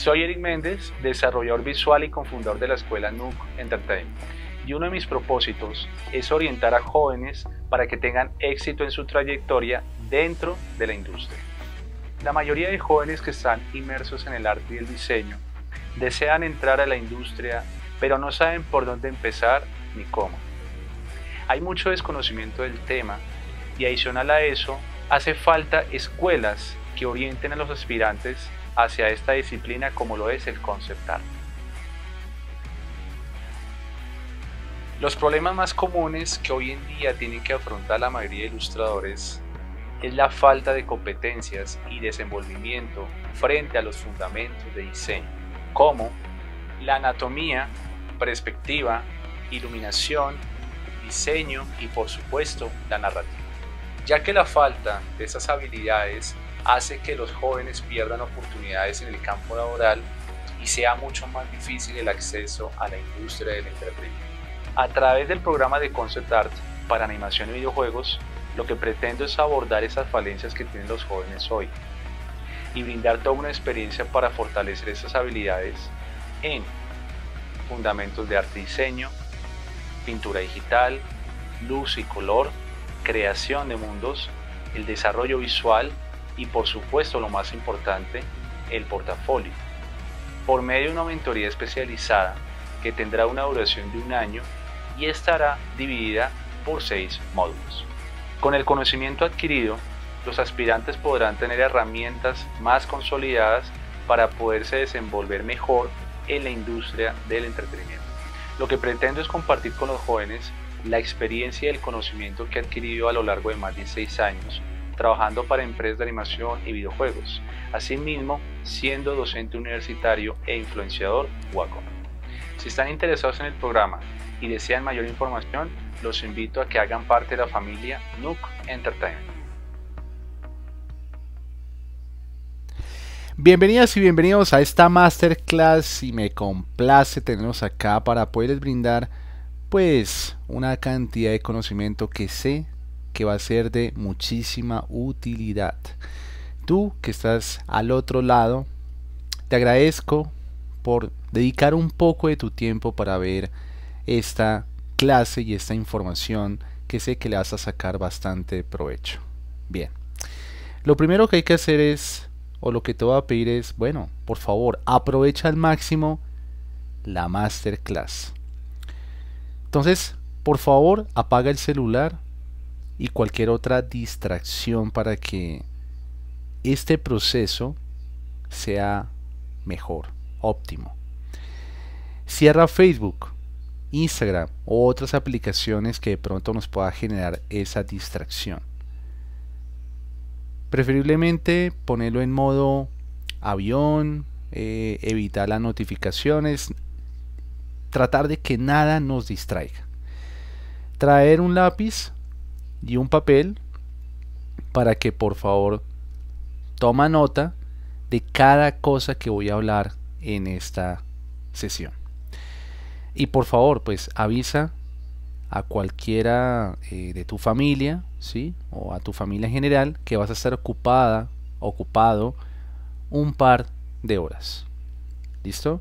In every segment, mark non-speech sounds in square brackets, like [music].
Soy Eric Méndez, desarrollador visual y cofundador de la escuela Nuke Entertainment. Y uno de mis propósitos es orientar a jóvenes para que tengan éxito en su trayectoria dentro de la industria. La mayoría de jóvenes que están inmersos en el arte y el diseño desean entrar a la industria, pero no saben por dónde empezar ni cómo. Hay mucho desconocimiento del tema y adicional a eso, hace falta escuelas que orienten a los aspirantes hacia esta disciplina como lo es el conceptar. Los problemas más comunes que hoy en día tienen que afrontar la mayoría de ilustradores es la falta de competencias y desenvolvimiento frente a los fundamentos de diseño, como la anatomía, perspectiva, iluminación, diseño y por supuesto la narrativa, ya que la falta de esas habilidades hace que los jóvenes pierdan oportunidades en el campo laboral y sea mucho más difícil el acceso a la industria del entretenimiento. A través del programa de Concept Art para animación y videojuegos, lo que pretendo es abordar esas falencias que tienen los jóvenes hoy y brindar toda una experiencia para fortalecer esas habilidades en fundamentos de arte y diseño, pintura digital, luz y color, creación de mundos, el desarrollo visual y por supuesto lo más importante, el portafolio. Por medio de una mentoría especializada que tendrá una duración de un año y estará dividida por seis módulos. Con el conocimiento adquirido, los aspirantes podrán tener herramientas más consolidadas para poderse desenvolver mejor en la industria del entretenimiento. Lo que pretendo es compartir con los jóvenes la experiencia y el conocimiento que he adquirido a lo largo de más de seis años trabajando para empresas de animación y videojuegos, asimismo siendo docente universitario e influenciador Wacom. Si están interesados en el programa y desean mayor información, los invito a que hagan parte de la familia Nook Entertainment. Bienvenidas y bienvenidos a esta masterclass y me complace tenerlos acá para poderles brindar pues una cantidad de conocimiento que sé que va a ser de muchísima utilidad. Tú que estás al otro lado, te agradezco por dedicar un poco de tu tiempo para ver esta clase y esta información que sé que le vas a sacar bastante provecho. Bien, lo primero que hay que hacer es, o lo que te voy a pedir es, bueno, por favor, aprovecha al máximo la masterclass. Entonces, por favor, apaga el celular, y cualquier otra distracción para que este proceso sea mejor, óptimo. Cierra Facebook, Instagram u otras aplicaciones que de pronto nos pueda generar esa distracción. Preferiblemente ponerlo en modo avión, eh, evitar las notificaciones, tratar de que nada nos distraiga. Traer un lápiz y un papel para que por favor toma nota de cada cosa que voy a hablar en esta sesión. Y por favor, pues avisa a cualquiera eh, de tu familia, ¿sí? O a tu familia en general, que vas a estar ocupada, ocupado un par de horas. ¿Listo?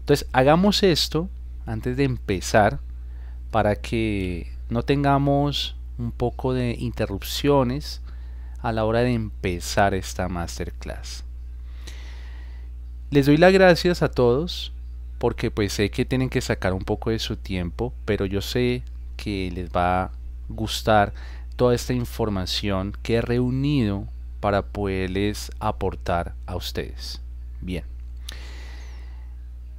Entonces, hagamos esto antes de empezar para que no tengamos un poco de interrupciones a la hora de empezar esta masterclass. Les doy las gracias a todos porque pues sé que tienen que sacar un poco de su tiempo, pero yo sé que les va a gustar toda esta información que he reunido para poderles aportar a ustedes. Bien.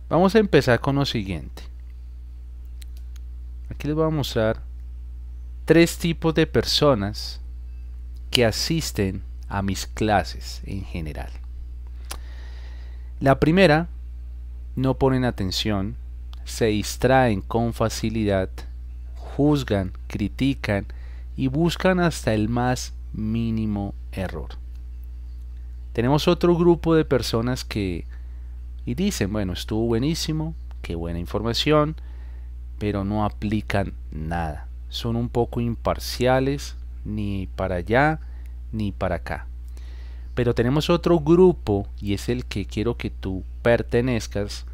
Vamos a empezar con lo siguiente. Aquí les voy a mostrar tres tipos de personas que asisten a mis clases en general. La primera, no ponen atención, se distraen con facilidad, juzgan, critican y buscan hasta el más mínimo error. Tenemos otro grupo de personas que y dicen, bueno, estuvo buenísimo, qué buena información, pero no aplican nada son un poco imparciales, ni para allá ni para acá. Pero tenemos otro grupo y es el que quiero que tú pertenezcas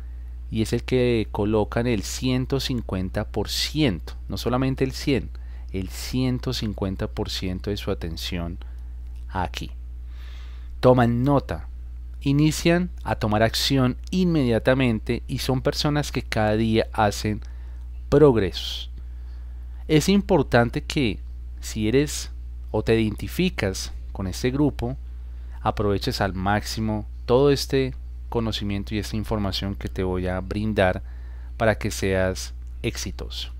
y es el que colocan el 150%, no solamente el 100, el 150% de su atención aquí. Toman nota, inician a tomar acción inmediatamente y son personas que cada día hacen progresos es importante que si eres o te identificas con este grupo, aproveches al máximo todo este conocimiento y esta información que te voy a brindar para que seas exitoso.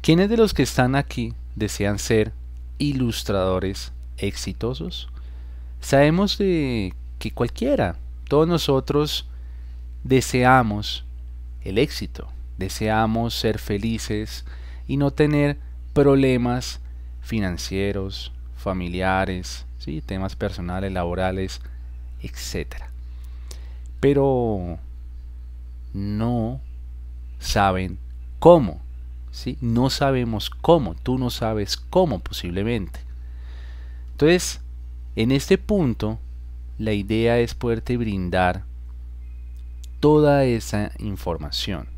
¿Quiénes de los que están aquí desean ser ilustradores exitosos? Sabemos de que cualquiera, todos nosotros deseamos el éxito. Deseamos ser felices y no tener problemas financieros, familiares, ¿sí? temas personales, laborales, etc. Pero no saben cómo. ¿sí? No sabemos cómo. Tú no sabes cómo posiblemente. Entonces, en este punto, la idea es poderte brindar toda esa información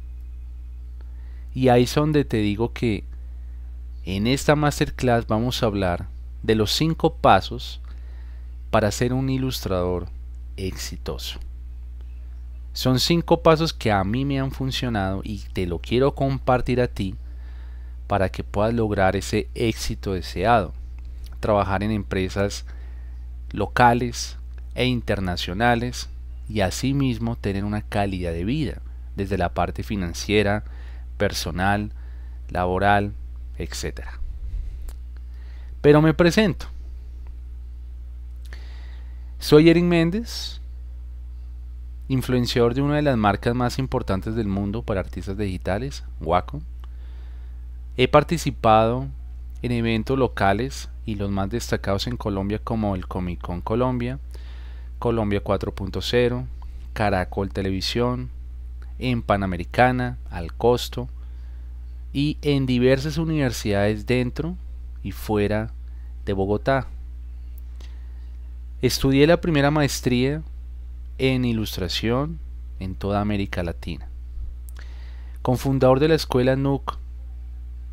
y ahí es donde te digo que en esta masterclass vamos a hablar de los cinco pasos para ser un ilustrador exitoso. Son cinco pasos que a mí me han funcionado y te lo quiero compartir a ti para que puedas lograr ese éxito deseado. Trabajar en empresas locales e internacionales y asimismo tener una calidad de vida desde la parte financiera, personal, laboral, etc. Pero me presento. Soy Erin Méndez, influenciador de una de las marcas más importantes del mundo para artistas digitales, Wacom. He participado en eventos locales y los más destacados en Colombia como el Comic Con Colombia, Colombia 4.0, Caracol Televisión, en Panamericana, al costo y en diversas universidades dentro y fuera de Bogotá. Estudié la primera maestría en ilustración en toda América Latina. fundador de la escuela NUC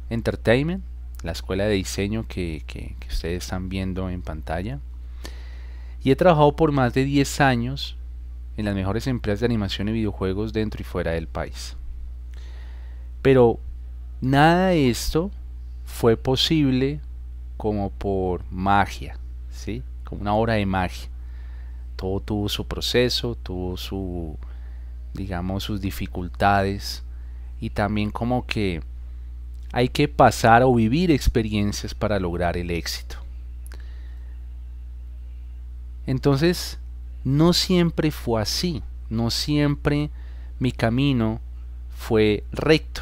Entertainment, la escuela de diseño que, que ustedes están viendo en pantalla. Y he trabajado por más de 10 años en las mejores empresas de animación y videojuegos dentro y fuera del país. Pero nada de esto fue posible como por magia, ¿sí? como una obra de magia. Todo tuvo su proceso, tuvo su, digamos, sus dificultades y también como que hay que pasar o vivir experiencias para lograr el éxito. Entonces, no siempre fue así, no siempre mi camino fue recto.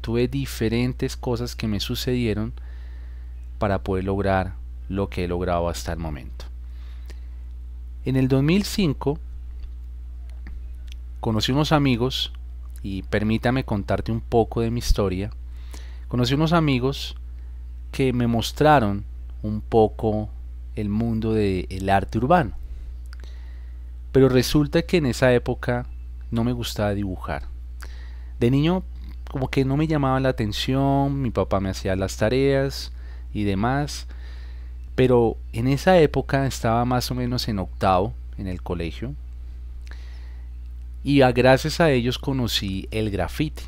Tuve diferentes cosas que me sucedieron para poder lograr lo que he logrado hasta el momento. En el 2005 conocí unos amigos y permítame contarte un poco de mi historia. Conocí unos amigos que me mostraron un poco el mundo del arte urbano. Pero resulta que en esa época no me gustaba dibujar. De niño como que no me llamaba la atención, mi papá me hacía las tareas y demás. Pero en esa época estaba más o menos en octavo en el colegio. Y gracias a ellos conocí el graffiti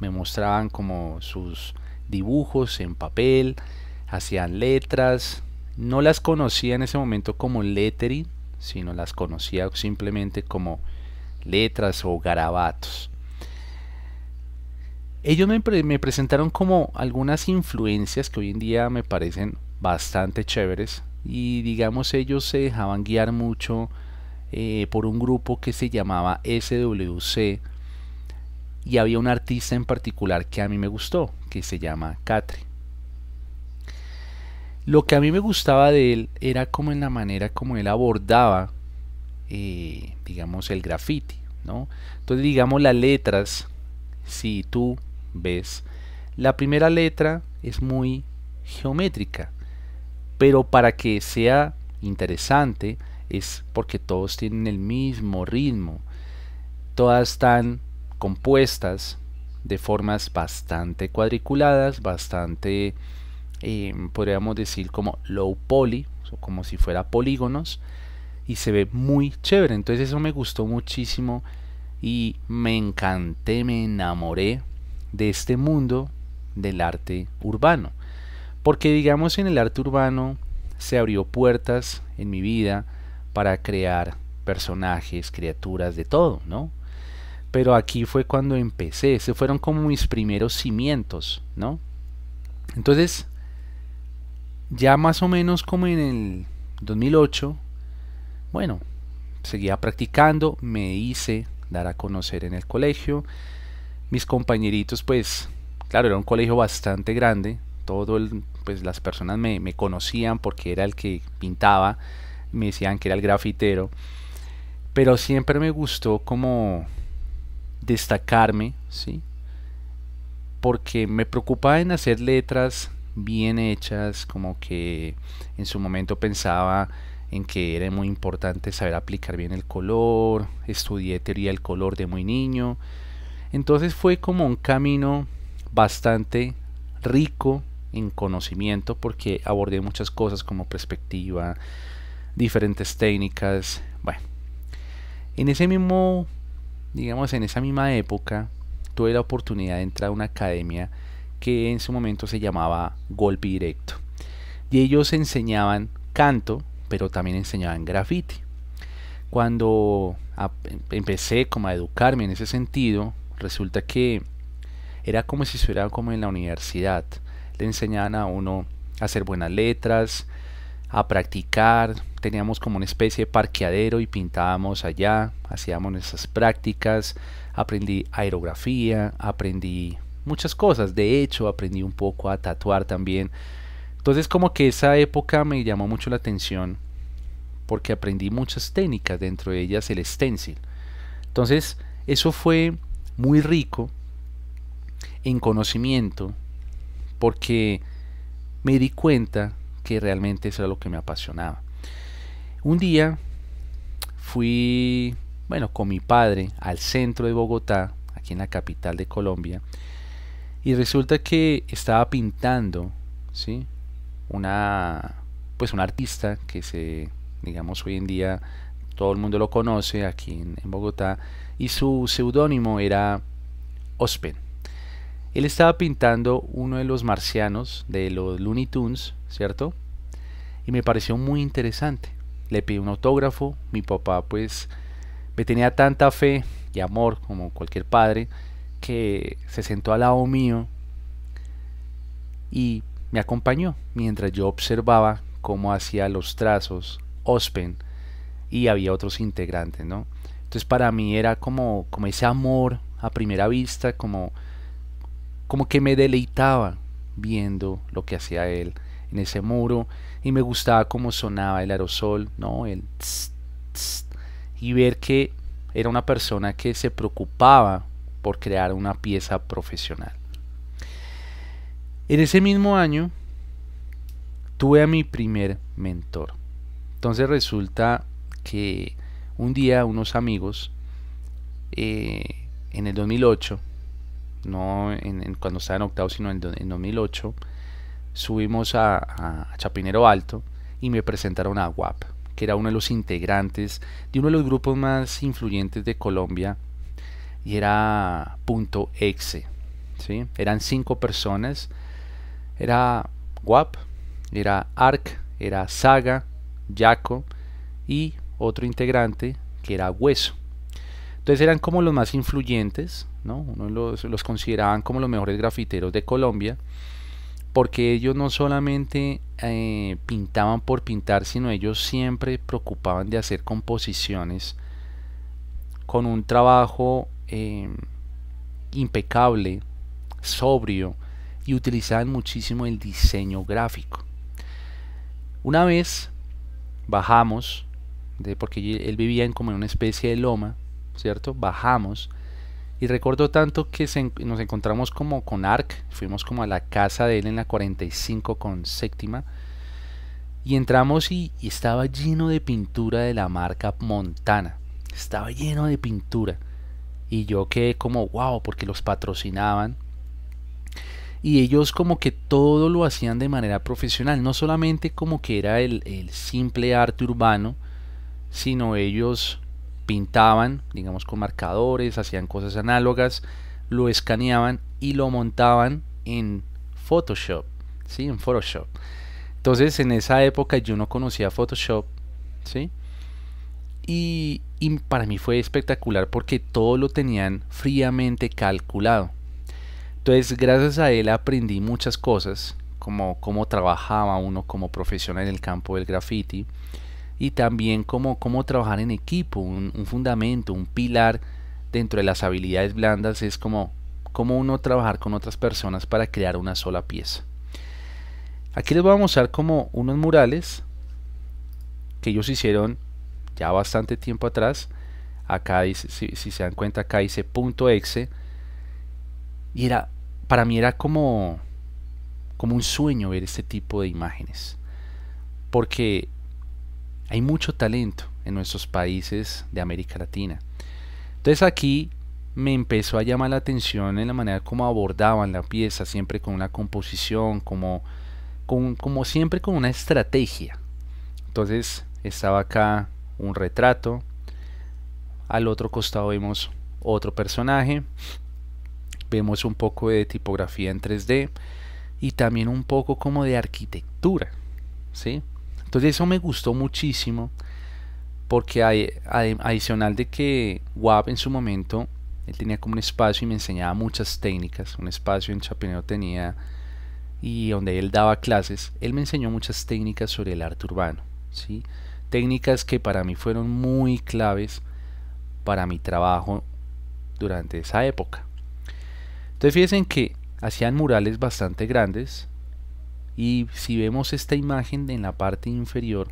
Me mostraban como sus dibujos en papel, hacían letras. No las conocía en ese momento como lettering, sino las conocía simplemente como letras o garabatos. Ellos me, presentaron como algunas influencias que hoy en día me parecen bastante chéveres y digamos ellos se dejaban guiar mucho eh, por un grupo que se llamaba SWC y había un artista en particular que a mí me gustó, que se llama Catri. Lo que a mí me gustaba de él era como en la manera como él abordaba, eh, digamos, el graffiti, ¿no? Entonces, digamos, las letras, si tú ves, la primera letra es muy geométrica, pero para que sea interesante es porque todos tienen el mismo ritmo, todas están compuestas de formas bastante cuadriculadas, bastante Em, podríamos decir como low poly, como si fuera polígonos, y se ve muy chévere. Entonces eso me gustó muchísimo y me encanté, me enamoré de este mundo del arte urbano. Porque digamos en el arte urbano se abrió puertas en mi vida para crear personajes, criaturas, de todo, ¿no? Pero aquí fue cuando empecé, se fueron como mis primeros cimientos, ¿no? Entonces, ya más o menos como en el 2008, bueno, seguía practicando, me hice dar a conocer en el colegio. Mis compañeritos, pues, claro, era un colegio bastante grande. Todo el, pues las personas me, me conocían porque era el que pintaba, me decían que era el grafitero. Pero siempre me gustó como destacarme, ¿sí? Porque me preocupaba en hacer letras bien hechas, como que en su momento pensaba en que era muy importante saber aplicar bien el color, estudié teoría del color de muy niño, entonces fue como un camino bastante rico en conocimiento porque abordé muchas cosas como perspectiva, diferentes técnicas, bueno. En ese mismo, digamos, en esa misma época tuve la oportunidad de entrar a una academia que en su momento se llamaba Golpe Directo. Y ellos enseñaban canto, pero también enseñaban graffiti. Cuando empecé como a educarme en ese sentido, resulta que era como si estuviera como en la universidad. Le enseñaban a uno a hacer buenas letras, a practicar. Teníamos como una especie de parqueadero y pintábamos allá, hacíamos nuestras prácticas. Aprendí aerografía, aprendí muchas cosas. De hecho, aprendí un poco a tatuar también. Entonces como que esa época me llamó mucho la atención porque aprendí muchas técnicas, dentro de ellas el stencil. Entonces eso fue muy rico en conocimiento porque me di cuenta que realmente eso era lo que me apasionaba. Un día fui, bueno, con mi padre al centro de Bogotá, aquí en la capital de Colombia, y resulta que estaba pintando, ¿sí? Una, pues un artista que se, digamos, hoy en día todo el mundo lo conoce aquí en, Bogotá, y su seudónimo era Ospen. Él estaba pintando uno de los marcianos de los Looney Tunes, ¿cierto? Y me pareció muy interesante. Le pedí un autógrafo, mi papá pues me tenía tanta fe y amor como cualquier padre que se sentó al lado mío y me acompañó mientras yo observaba cómo hacía los trazos Ospen y había otros integrantes, ¿no? Entonces para mí era como, como ese amor a primera vista, como, como que me deleitaba viendo lo que hacía él en ese muro y me gustaba cómo sonaba el aerosol, ¿no? El y ver que era una persona que se preocupaba por crear una pieza profesional. En ese mismo año tuve a mi primer mentor. Entonces resulta que un día unos amigos eh, en el 2008, no en, cuando estaba en octavo, sino en, 2008, subimos a, a, Chapinero Alto y me presentaron a WAP, que era uno de los integrantes de uno de los grupos más influyentes de Colombia y era punto .exe. Eran cinco personas. Era WAP, era ARC, era Saga, Jaco y otro integrante que era Hueso. Entonces eran como los más influyentes, ¿no? los, consideraban como los mejores grafiteros de Colombia, porque ellos no solamente eh, pintaban por pintar, sino ellos siempre preocupaban de hacer composiciones con un trabajo Em, impecable, sobrio y utilizaban muchísimo el diseño gráfico. Una vez bajamos, de, porque él vivía en como en una especie de loma, ¿cierto? Bajamos y recuerdo tanto que nos encontramos como con Ark, fuimos como a la casa de él en la 45 con séptima y entramos y estaba lleno de pintura de la marca Montana, estaba lleno de pintura y yo quedé como wow porque los patrocinaban y ellos como que todo lo hacían de manera profesional, no solamente como que era el, el simple arte urbano, sino ellos pintaban, digamos con marcadores, hacían cosas análogas, lo escaneaban y lo montaban en Photoshop, ¿sí? En Photoshop. Entonces en esa época yo no conocía Photoshop, ¿sí? Y, para mí fue espectacular porque todo lo tenían fríamente calculado. Entonces, gracias a él aprendí muchas cosas, como cómo trabajaba uno como profesional en el campo del graffiti y también cómo, cómo trabajar en equipo, un, un, fundamento, un pilar dentro de las habilidades blandas es como cómo uno trabajar con otras personas para crear una sola pieza. Aquí les voy a mostrar como unos murales que ellos hicieron ya bastante tiempo atrás. Acá dice, si, se dan cuenta, acá dice punto .exe. Y era, para mí era como, como un sueño ver este tipo de imágenes. Porque hay mucho talento en nuestros países de América Latina. Entonces aquí me empezó a llamar la atención en la manera como abordaban la pieza, siempre con una composición, como, como siempre con una estrategia. Entonces estaba acá un retrato. Al otro costado vemos otro personaje. Vemos un poco de tipografía en 3D y también un poco como de arquitectura. ¿sí? Entonces eso me gustó muchísimo porque hay, adicional de que WAP en su momento, él tenía como un espacio y me enseñaba muchas técnicas, un espacio en Chapinero tenía y donde él daba clases, él me enseñó muchas técnicas sobre el arte urbano. ¿sí? Técnicas que para mí fueron muy claves para mi trabajo durante esa época. Entonces fíjense que hacían murales bastante grandes y si vemos esta imagen en la parte inferior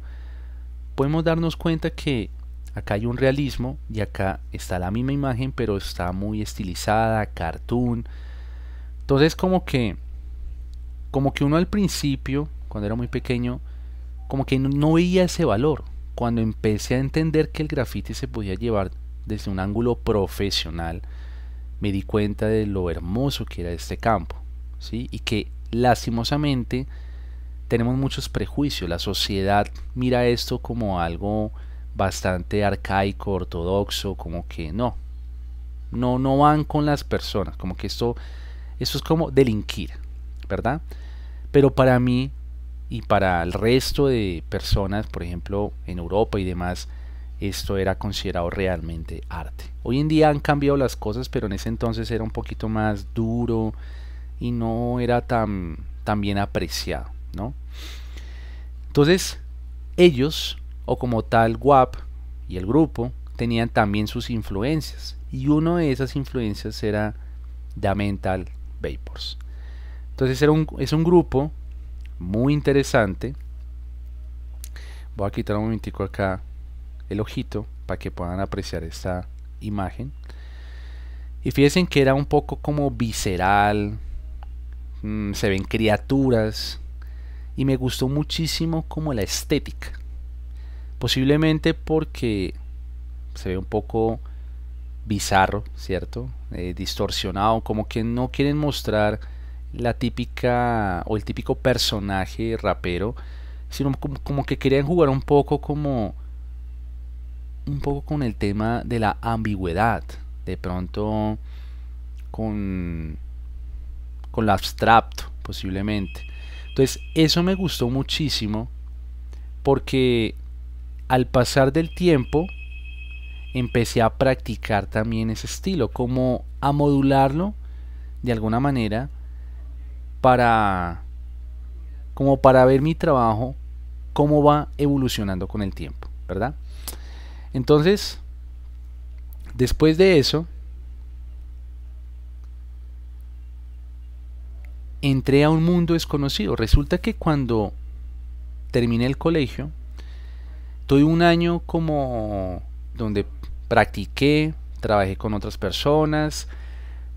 podemos darnos cuenta que acá hay un realismo y acá está la misma imagen pero está muy estilizada, cartoon. Entonces como que como que uno al principio cuando era muy pequeño como que no, veía ese valor. Cuando empecé a entender que el grafiti se podía llevar desde un ángulo profesional, me di cuenta de lo hermoso que era este campo, ¿sí? Y que lastimosamente tenemos muchos prejuicios, la sociedad mira esto como algo bastante arcaico, ortodoxo, como que no. No no van con las personas, como que esto eso es como delinquir, ¿verdad? Pero para mí y para el resto de personas, por ejemplo, en Europa y demás, esto era considerado realmente arte. Hoy en día han cambiado las cosas, pero en ese entonces era un poquito más duro y no era tan, también bien apreciado, ¿no? Entonces, ellos, o como tal WAP y el grupo, tenían también sus influencias. Y una de esas influencias era The Mental Vapors. Entonces era es un grupo muy interesante. Voy a quitar un momentico acá el ojito para que puedan apreciar esta imagen. Y fíjense que era un poco como visceral, mm, se ven criaturas y me gustó muchísimo como la estética. Posiblemente porque se ve un poco bizarro, ¿cierto? Eh, distorsionado, como que no quieren mostrar la típica o el típico personaje rapero, sino como, como que querían jugar un poco como un poco con el tema de la ambigüedad, de pronto con con lo abstracto posiblemente. Entonces, eso me gustó muchísimo porque al pasar del tiempo empecé a practicar también ese estilo, como a modularlo de alguna manera para como para ver mi trabajo cómo va evolucionando con el tiempo, ¿verdad? Entonces, después de eso, entré a un mundo desconocido. Resulta que cuando terminé el colegio, tuve un año como donde practiqué, trabajé con otras personas,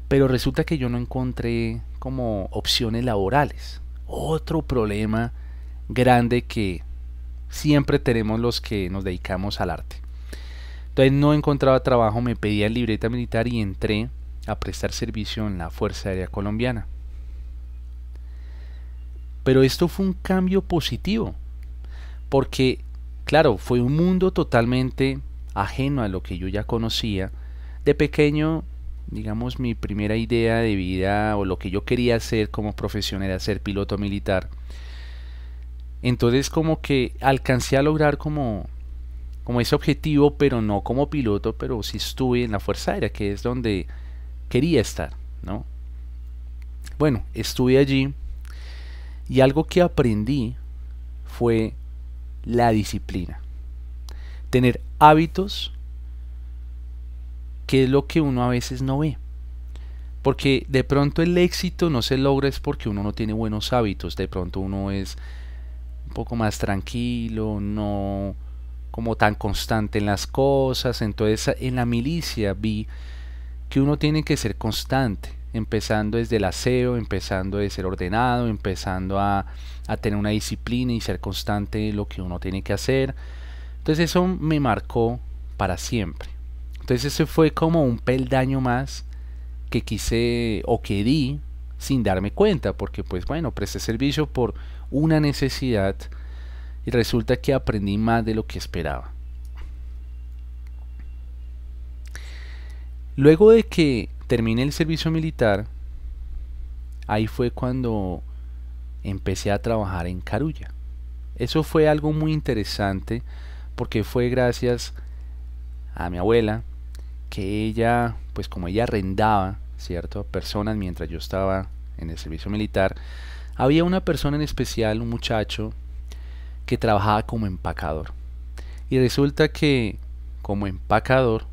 pero resulta que yo no encontré como opciones laborales. Otro problema grande que siempre tenemos los que nos dedicamos al arte. Entonces no encontraba trabajo, me pedía libreta militar y entré a prestar servicio en la Fuerza Aérea Colombiana. Pero esto fue un cambio positivo, porque, claro, fue un mundo totalmente ajeno a lo que yo ya conocía. De pequeño digamos, mi primera idea de vida o lo que yo quería hacer como profesión era ser piloto militar. Entonces como que alcancé a lograr como, como ese objetivo, pero no como piloto, pero sí estuve en la Fuerza Aérea, que es donde quería estar, ¿no? Bueno, estuve allí y algo que aprendí fue la disciplina. Tener hábitos que es lo que uno a veces no ve. Porque de pronto el éxito no se logra es porque uno no tiene buenos hábitos, de pronto uno es un poco más tranquilo, no como tan constante en las cosas. Entonces en la milicia vi que uno tiene que ser constante, empezando desde el aseo, empezando de ser ordenado, empezando a, a tener una disciplina y ser constante en lo que uno tiene que hacer. Entonces eso me marcó para siempre. Entonces ese fue como un peldaño más que quise o que di sin darme cuenta, porque pues bueno, presté servicio por una necesidad y resulta que aprendí más de lo que esperaba. Luego de que terminé el servicio militar, ahí fue cuando empecé a trabajar en Carulla. Eso fue algo muy interesante porque fue gracias a mi abuela, que ella, pues como ella arrendaba, ¿cierto? Personas mientras yo estaba en el servicio militar, había una persona en especial, un muchacho, que trabajaba como empacador. Y resulta que como empacador,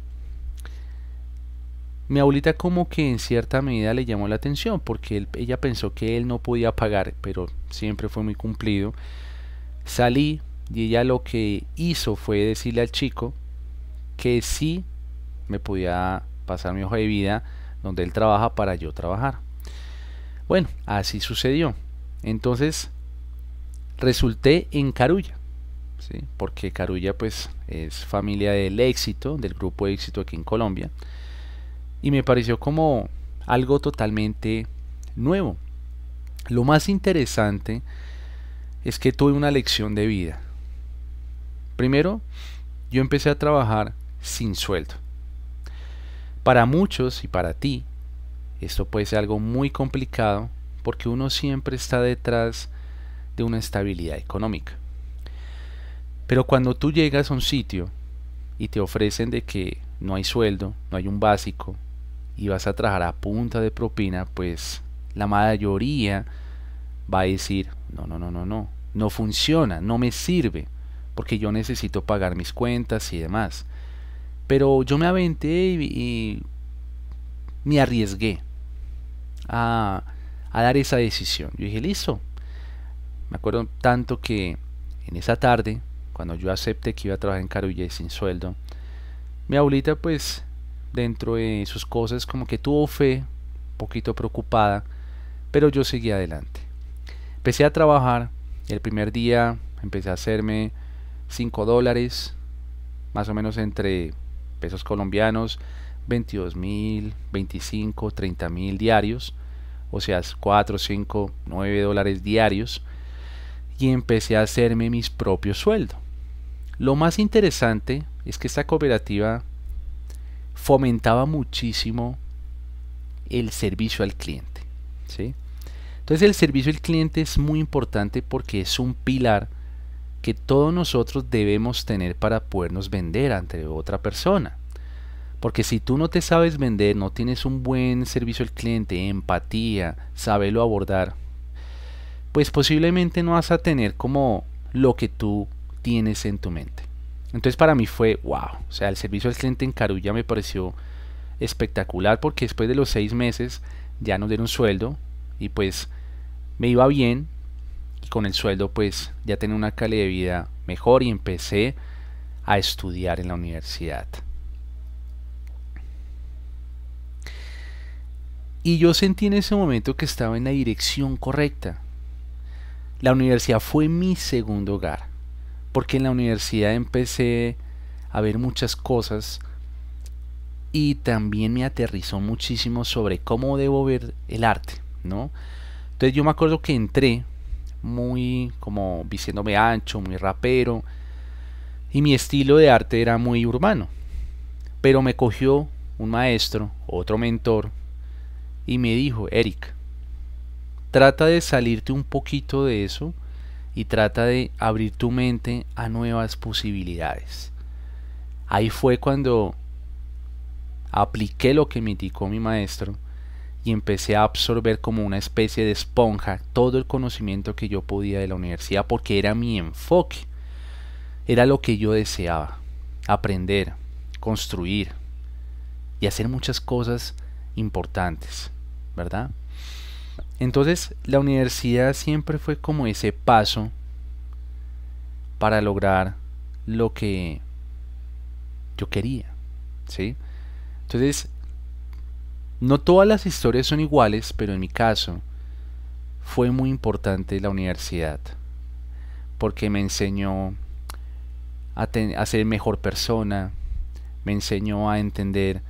mi abuelita como que en cierta medida le llamó la atención porque ella pensó que él no podía pagar, pero siempre fue muy cumplido. Salí y ella lo que hizo fue decirle al chico que sí me podía pasar mi hoja de vida donde él trabaja para yo trabajar. Bueno, así sucedió. Entonces, resulté en Carulla, ¿sí? porque Carulla pues es familia del éxito, del grupo de éxito aquí en Colombia, y me pareció como algo totalmente nuevo. Lo más interesante es que tuve una lección de vida. Primero, yo empecé a trabajar sin sueldo. Para muchos y para ti, esto puede ser algo muy complicado porque uno siempre está detrás de una estabilidad económica. Pero cuando tú llegas a un sitio y te ofrecen de que no hay sueldo, no hay un básico y vas a trabajar a punta de propina, pues la mayoría va a decir, no, no, no, no, no, no funciona, no me sirve, porque yo necesito pagar mis cuentas y demás. Pero yo me aventé y, me arriesgué a, dar esa decisión. Yo dije, listo. Me acuerdo tanto que en esa tarde, cuando yo acepté que iba a trabajar en Carulla sin sueldo, mi abuelita pues dentro de sus cosas como que tuvo fe, un poquito preocupada, pero yo seguí adelante. Empecé a trabajar, el primer día empecé a hacerme 5 dólares, más o menos entre pesos colombianos, 22 mil, 25, 30 mil diarios, o sea, 4, 5, 9 dólares diarios, y empecé a hacerme mis propios sueldos. Lo más interesante es que esta cooperativa fomentaba muchísimo el servicio al cliente. Entonces el servicio al cliente es muy importante porque es un pilar que todos nosotros debemos tener para podernos vender ante otra persona. Porque si tú no te sabes vender, no tienes un buen servicio al cliente, empatía, saberlo abordar, pues posiblemente no vas a tener como lo que tú tienes en tu mente. Entonces para mí fue wow. O sea, el servicio al cliente en Carulla me pareció espectacular porque después de los seis meses ya nos dieron sueldo y pues me iba bien, y con el sueldo pues ya tenía una calidad de vida mejor y empecé a estudiar en la universidad. Y yo sentí en ese momento que estaba en la dirección correcta. La universidad fue mi segundo hogar, porque en la universidad empecé a ver muchas cosas y también me aterrizó muchísimo sobre cómo debo ver el arte, ¿no? Entonces yo me acuerdo que entré muy como diciéndome ancho, muy rapero. Y mi estilo de arte era muy urbano. Pero me cogió un maestro, otro mentor, y me dijo, Eric, trata de salirte un poquito de eso y trata de abrir tu mente a nuevas posibilidades. Ahí fue cuando apliqué lo que me indicó mi maestro y empecé a absorber como una especie de esponja todo el conocimiento que yo podía de la universidad porque era mi enfoque, era lo que yo deseaba, aprender, construir y hacer muchas cosas importantes, ¿verdad? Entonces la universidad siempre fue como ese paso para lograr lo que yo quería, ¿sí? Entonces no todas las historias son iguales, pero en mi caso fue muy importante la universidad, porque me enseñó a, ser mejor persona, me enseñó a entender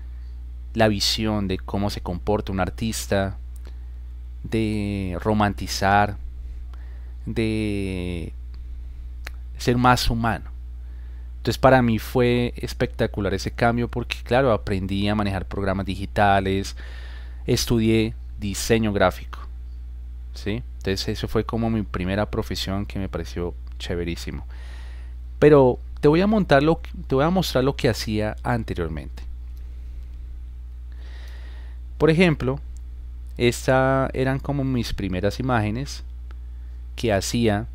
la visión de cómo se comporta un artista, de romantizar, de ser más humano. Entonces para mí fue espectacular ese cambio porque claro, aprendí a manejar programas digitales, estudié diseño gráfico. ¿sí? Entonces eso fue como mi primera profesión que me pareció chéverísimo. Pero te voy a montar lo te voy a mostrar lo que hacía anteriormente. Por ejemplo, estas eran como mis primeras imágenes que hacía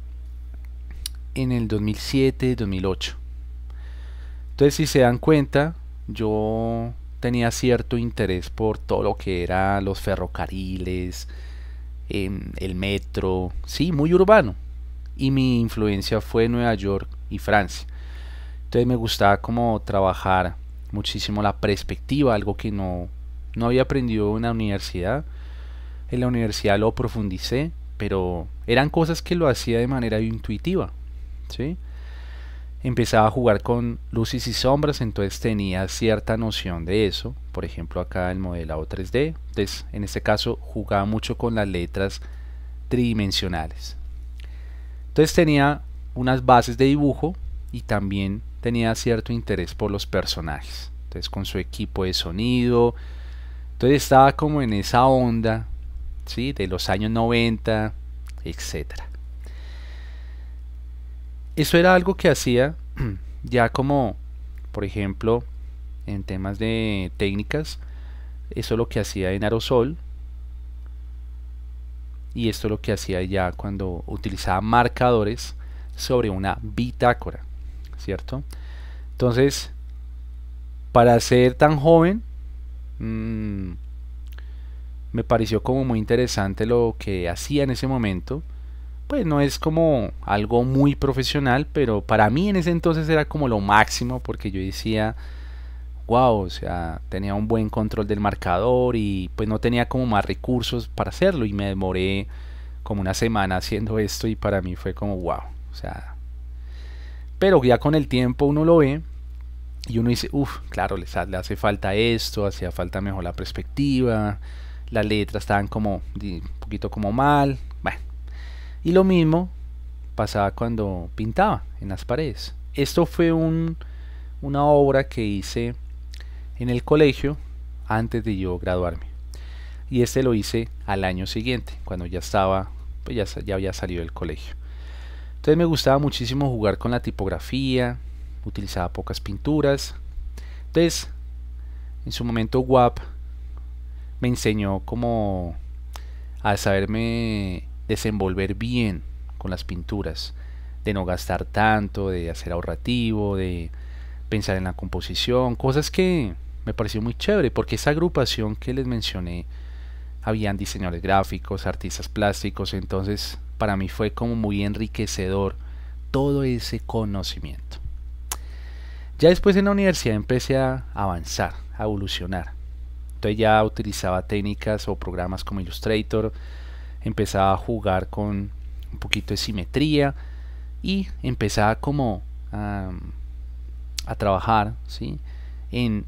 en el 2007-2008. Entonces, si se dan cuenta, yo tenía cierto interés por todo lo que era los ferrocarriles, em, el metro, sí, muy urbano. Y mi influencia fue Nueva York y Francia. Entonces me gustaba como trabajar muchísimo la perspectiva, algo que no, no había aprendido en la universidad. En la universidad lo profundicé, pero eran cosas que lo hacía de manera intuitiva. ¿sí? empezaba a jugar con luces y sombras, entonces tenía cierta noción de eso. Por ejemplo, acá el modelado 3D. Entonces, en este caso, jugaba mucho con las letras tridimensionales. Entonces tenía unas bases de dibujo y también tenía cierto interés por los personajes. Entonces con su equipo de sonido. Entonces estaba como en esa onda, ¿sí? De los años 90, etcétera. Eso era algo que hacía [clears throat] ya como, por ejemplo, en temas de técnicas, eso lo que hacía en aerosol. Y esto lo que hacía ya cuando utilizaba marcadores sobre una bitácora, ¿cierto? Entonces, para ser tan joven, mm, me pareció como muy interesante lo que hacía en ese momento pues no es como algo muy profesional, pero para mí en ese entonces era como lo máximo porque yo decía, wow, o sea, tenía un buen control del marcador y pues no tenía como más recursos para hacerlo y me demoré como una semana haciendo esto y para mí fue como wow, o sea, pero ya con el tiempo uno lo ve y uno dice, uff, claro, le hace falta esto, hacía falta mejor la perspectiva, las letras estaban como un poquito como mal, y lo mismo pasaba cuando pintaba en las paredes. Esto fue una obra que hice en el colegio antes de yo graduarme. Y este lo hice al año siguiente, cuando ya estaba, pues ya, ya había salido del colegio. Entonces me gustaba muchísimo jugar con la tipografía, utilizaba pocas pinturas. Entonces, en su momento WAP me enseñó como a saberme desenvolver bien con las pinturas, de no gastar tanto, de hacer ahorrativo, de pensar en la composición, cosas que me pareció muy chévere, porque esa agrupación que les mencioné, habían diseñadores gráficos, artistas plásticos, entonces para mí fue como muy enriquecedor todo ese conocimiento. Ya después en la universidad empecé a avanzar, a evolucionar. Entonces ya utilizaba técnicas o programas como Illustrator, empezaba a jugar con un poquito de simetría y empezaba como a, trabajar ¿sí? en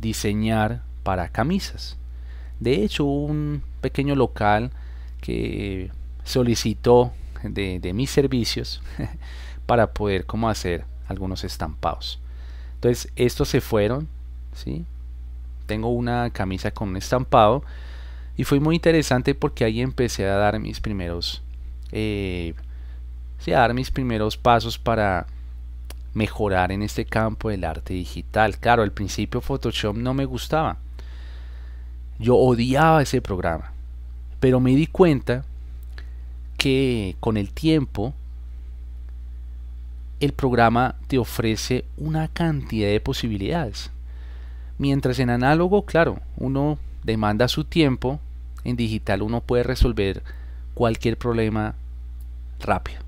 diseñar para camisas. De hecho, un pequeño local que solicitó de, mis servicios [laughs] para poder como hacer algunos estampados. Entonces, estos se fueron, ¿sí? Tengo una camisa con un estampado y fue muy interesante porque ahí empecé a dar mis primeros, eh, dar mis primeros pasos para mejorar en este campo del arte digital. Claro, al principio Photoshop no me gustaba. Yo odiaba ese programa. Pero me di cuenta que con el tiempo el programa te ofrece una cantidad de posibilidades. Mientras en análogo, claro, uno demanda su tiempo en digital uno puede resolver cualquier problema rápido.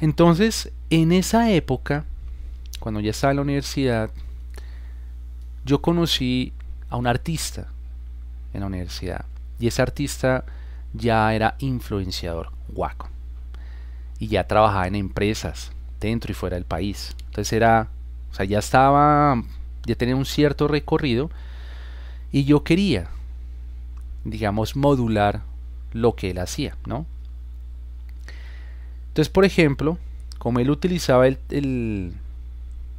Entonces, en esa época, cuando ya estaba en la universidad, yo conocí a un artista en la universidad. Y ese artista ya era influenciador, guaco. Y ya trabajaba en empresas, dentro y fuera del país. Entonces era, o sea, ya estaba, ya tenía un cierto recorrido. Y yo quería, digamos, modular lo que él hacía, ¿no? Entonces, por ejemplo, como él utilizaba el,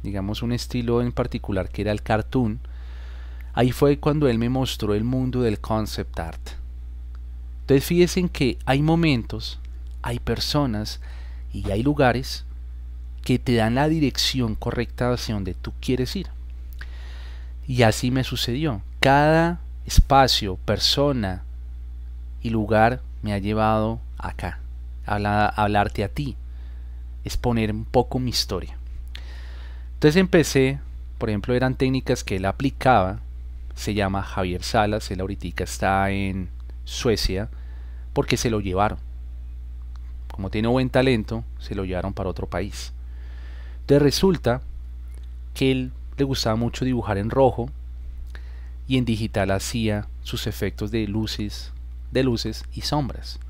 digamos, un estilo en particular que era el cartoon, ahí fue cuando él me mostró el mundo del concept art. Entonces, fíjense en que hay momentos, hay personas y hay lugares que te dan la dirección correcta hacia donde tú quieres ir. Y así me sucedió. Cada espacio, persona y lugar me ha llevado acá, a hablarte a ti, exponer un poco mi historia. Entonces empecé, por ejemplo, eran técnicas que él aplicaba, se llama Javier Salas, él ahorita está en Suecia, porque se lo llevaron. Como tiene buen talento, se lo llevaron para otro país. Entonces resulta que él le gustaba mucho dibujar en rojo, y en digital hacía sus efectos de luces, de luces y sombras.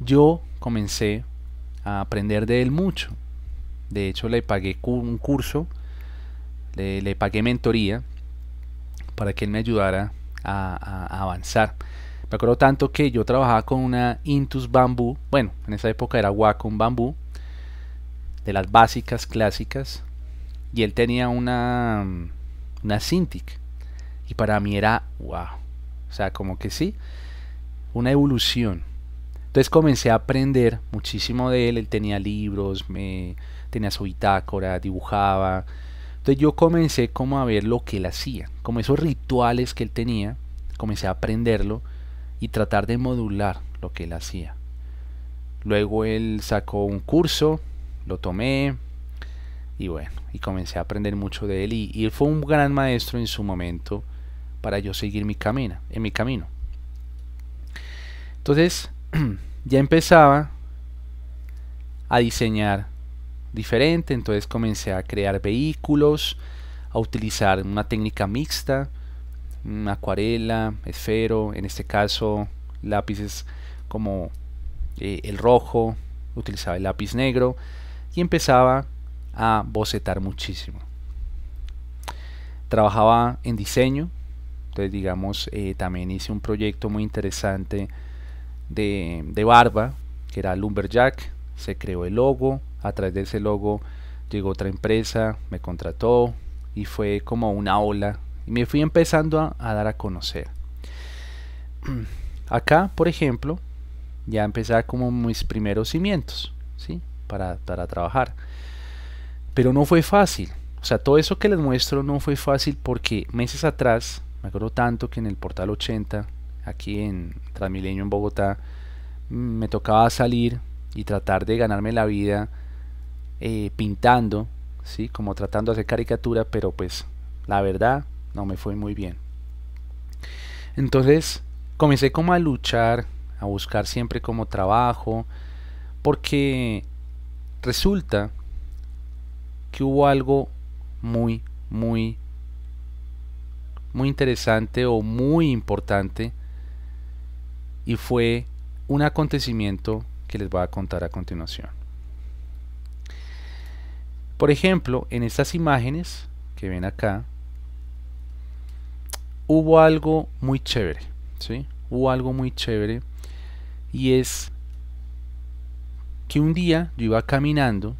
Yo comencé a aprender de él mucho. De hecho, le pagué un curso, le, pagué mentoría para que él me ayudara a, avanzar. Me acuerdo tanto que yo trabajaba con una Intus bambú bueno, en esa época era Wacom bambú de las básicas clásicas, y él tenía una, una Cintiq y para mí era, wow. O sea, como que sí, una evolución. Entonces comencé a aprender muchísimo de él. Él tenía libros, me, tenía su bitácora, dibujaba. Entonces yo comencé como a ver lo que él hacía, como esos rituales que él tenía, comencé a aprenderlo y tratar de modular lo que él hacía. Luego él sacó un curso, lo tomé y bueno, y comencé a aprender mucho de él y, y él fue un gran maestro en su momento para yo seguir mi camino en mi camino. Entonces, [clears throat] ya empezaba a diseñar diferente, entonces comencé a crear vehículos, a utilizar una técnica mixta, acuarela, esfero, en este caso lápices como eh, el rojo, utilizaba el lápiz negro y empezaba a bocetar muchísimo. Trabajaba en diseño, entonces, digamos, eh, también hice un proyecto muy interesante de, barba, que era Lumberjack. Se creó el logo, a través de ese logo llegó otra empresa, me contrató y fue como una ola. Y me fui empezando a, dar a conocer. [clears throat] Acá, por ejemplo, ya empecé como mis primeros cimientos, ¿sí? Para, para trabajar. Pero no fue fácil. O sea, todo eso que les muestro no fue fácil porque meses atrás me acuerdo tanto que en el portal 80, aquí en Transmilenio en Bogotá, me tocaba salir y tratar de ganarme la vida eh, pintando, ¿sí? como tratando de hacer caricatura, pero pues la verdad no me fue muy bien. Entonces comencé como a luchar, a buscar siempre como trabajo, porque resulta que hubo algo muy, muy muy interesante o muy importante y fue un acontecimiento que les voy a contar a continuación. Por ejemplo, en estas imágenes que ven acá, hubo algo muy chévere, ¿sí? Hubo algo muy chévere y es que un día yo iba caminando,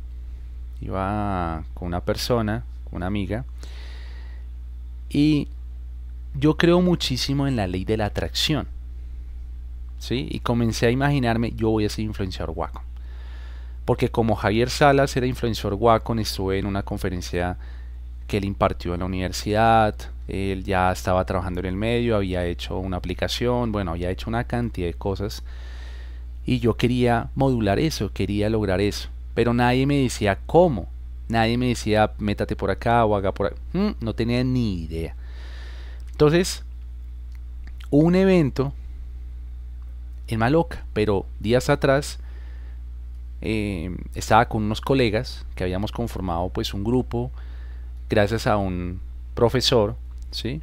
iba con una persona, una amiga, y yo creo muchísimo en la ley de la atracción. ¿sí? Y comencé a imaginarme, yo voy a ser influenciador Guaco, Porque como Javier Salas era influenciador Wacom, estuve en una conferencia que él impartió en la universidad, él ya estaba trabajando en el medio, había hecho una aplicación, bueno, había hecho una cantidad de cosas. Y yo quería modular eso, quería lograr eso. Pero nadie me decía cómo. Nadie me decía, métate por acá o haga por acá. Mm, no tenía ni idea. Entonces, hubo un evento en Maloca, pero días atrás eh, estaba con unos colegas que habíamos conformado pues un grupo gracias a un profesor ¿sí?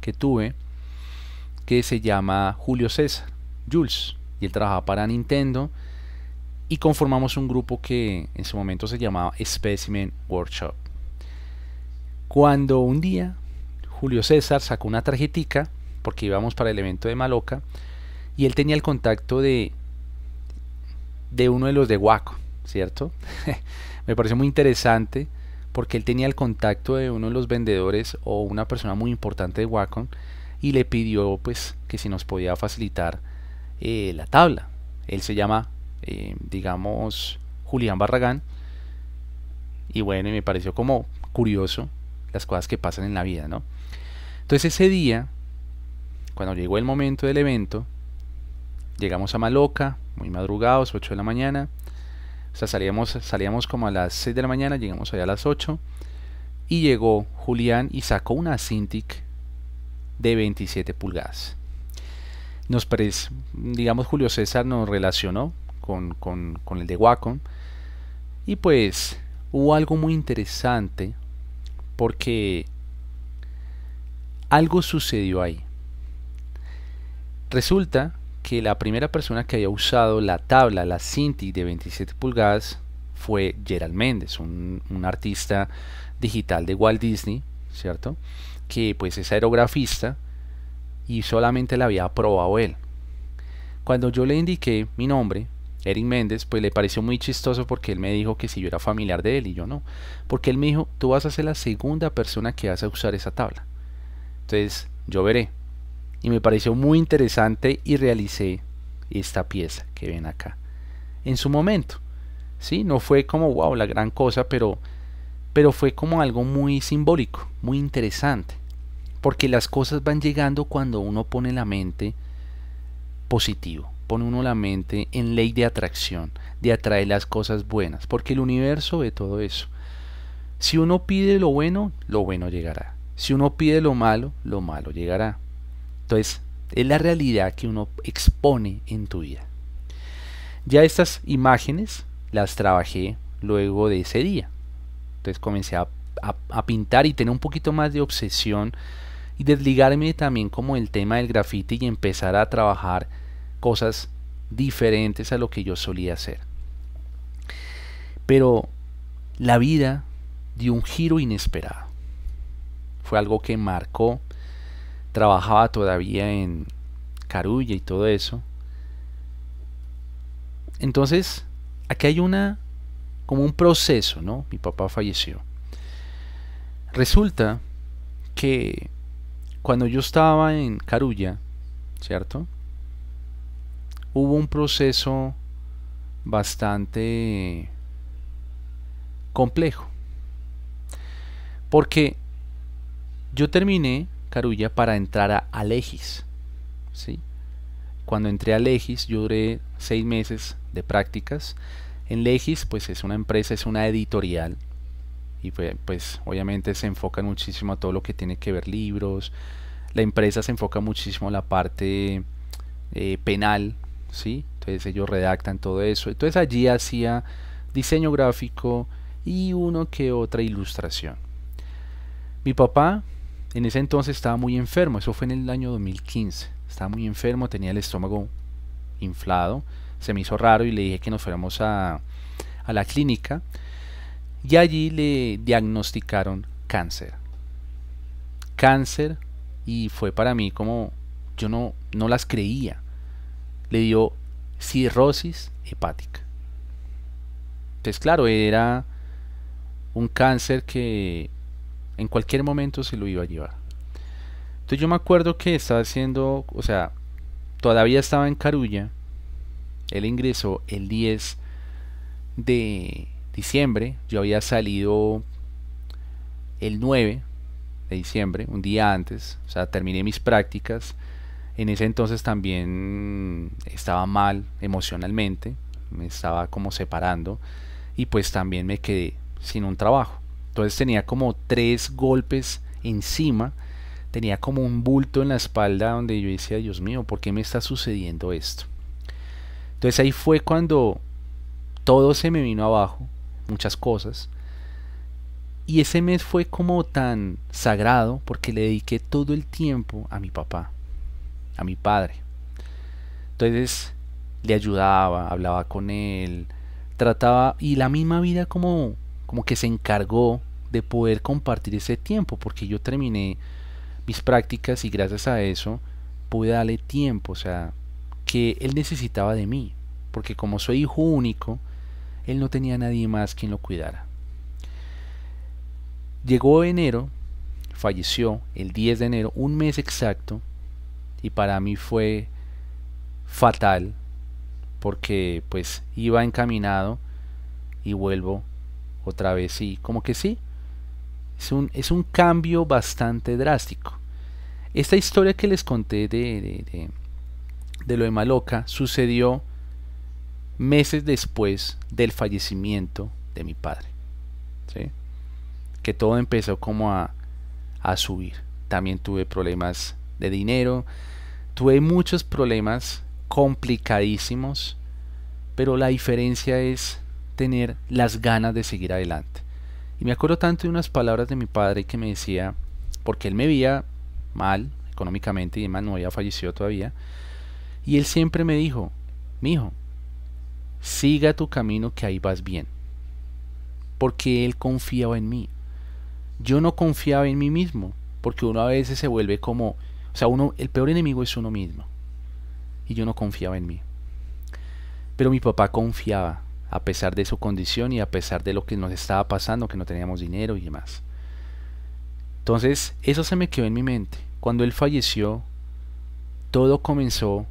que tuve que se llama Julio César Jules y él trabajaba para Nintendo y conformamos un grupo que en su momento se llamaba Specimen Workshop. Cuando un día Julio César sacó una tarjetica, porque íbamos para el evento de Maloca, y él tenía el contacto de, de uno de los de Guaco, ¿cierto? [laughs] Me pareció muy interesante porque él tenía el contacto de uno de los vendedores o una persona muy importante de Wacom y le pidió pues que si nos podía facilitar eh, la tabla. Él se llama, eh, digamos, Julián Barragán y bueno, y me pareció como curioso las cosas que pasan en la vida, ¿no? Entonces ese día, cuando llegó el momento del evento, llegamos a Maloca, muy madrugados, 8 de la mañana. O sea, salíamos, como a las 6 de la mañana, llegamos allá a las 8. Y llegó Julián y sacó una Cintiq de 27 pulgadas. Nos parece, digamos, Julio César nos relacionó con, con, con el de Wacom. Y pues hubo algo muy interesante porque algo sucedió ahí. Resulta que la primera persona que había usado la tabla, la cinti de 27 pulgadas, fue Gerald Méndez, un, artista digital de Walt Disney, ¿cierto? Que pues es aerografista y solamente la había probado él. Cuando yo le indiqué mi nombre, Eric Méndez, pues le pareció muy chistoso porque él me dijo que si yo era familiar de él y yo no. Porque él me dijo, tú vas a ser la segunda persona que vas a usar esa tabla. Entonces, yo veré. Y me pareció muy interesante y realicé esta pieza que ven acá. En su momento. ¿sí? No fue como, wow, la gran cosa, pero, pero fue como algo muy simbólico, muy interesante. Porque las cosas van llegando cuando uno pone la mente positivo, pone uno la mente en ley de atracción, de atraer las cosas buenas, porque el universo ve todo eso. Si uno pide lo bueno, lo bueno llegará. Si uno pide lo malo, lo malo llegará. Entonces, es la realidad que uno expone en tu vida. Ya estas imágenes las trabajé luego de ese día. Entonces comencé a, pintar y tener un poquito más de obsesión y desligarme también como el tema del grafiti y empezar a trabajar cosas diferentes a lo que yo solía hacer. Pero la vida dio un giro inesperado fue algo que marcó. Trabajaba todavía en Carulla y todo eso. Entonces, aquí hay una como un proceso, ¿no? Mi papá falleció. Resulta que cuando yo estaba en Carulla, ¿cierto? Hubo un proceso bastante complejo. Porque yo terminé Carulla para entrar a Legis, ¿sí? Cuando entré a Legis, yo duré seis meses de prácticas. En Legis, pues es una empresa, es una editorial. Y pues, obviamente se enfocan muchísimo a todo lo que tiene que ver libros. La empresa se enfoca muchísimo a la parte eh, penal, ¿sí? Entonces ellos redactan todo eso. Entonces allí hacía diseño gráfico y uno que otra ilustración. Mi papá en ese entonces estaba muy enfermo, eso fue en el año 2015. Estaba muy enfermo, tenía el estómago inflado, se me hizo raro y le dije que nos fuéramos a, la clínica y allí le diagnosticaron cáncer. Cáncer y fue para mí como yo no, no las creía. Le dio cirrosis hepática. entonces claro, era un cáncer que en cualquier momento se lo iba a llevar. Entonces yo me acuerdo que estaba haciendo, o sea, todavía estaba en Carulla. Él ingresó el 10 de diciembre. Yo había salido el 9 de diciembre, un día antes. O sea, terminé mis prácticas. En ese entonces también estaba mal emocionalmente. Me estaba como separando. Y pues también me quedé sin un trabajo. Entonces tenía como tres golpes encima, tenía como un bulto en la espalda donde yo decía, Dios mío, ¿por qué me está sucediendo esto? Entonces ahí fue cuando todo se me vino abajo, muchas cosas. Y ese mes fue como tan sagrado porque le dediqué todo el tiempo a mi papá, a mi padre. Entonces le ayudaba, hablaba con él, trataba y la misma vida como como que se encargó de poder compartir ese tiempo, porque yo terminé mis prácticas y gracias a eso pude darle tiempo, o sea, que él necesitaba de mí, porque como soy hijo único, él no tenía nadie más quien lo cuidara. Llegó enero, falleció el 10 de enero, un mes exacto, y para mí fue fatal, porque pues iba encaminado y vuelvo otra vez sí, como que sí. Es un, es un cambio bastante drástico. Esta historia que les conté de, de, de, lo de Maloca sucedió meses después del fallecimiento de mi padre. Que todo empezó como a, a subir. También tuve problemas de dinero, tuve muchos problemas complicadísimos, pero la diferencia es tener las ganas de seguir adelante. Y me acuerdo tanto de unas palabras de mi padre que me decía, porque él me veía mal económicamente y además no había fallecido todavía, y él siempre me dijo, mi hijo, siga tu camino que ahí vas bien, porque él confiaba en mí. Yo no confiaba en mí mismo, porque uno a veces se vuelve como, o sea, uno, el peor enemigo es uno mismo, y yo no confiaba en mí. Pero mi papá confiaba a pesar de su condición y a pesar de lo que nos estaba pasando, que no teníamos dinero y demás. Entonces, eso se me quedó en mi mente. Cuando él falleció, todo comenzó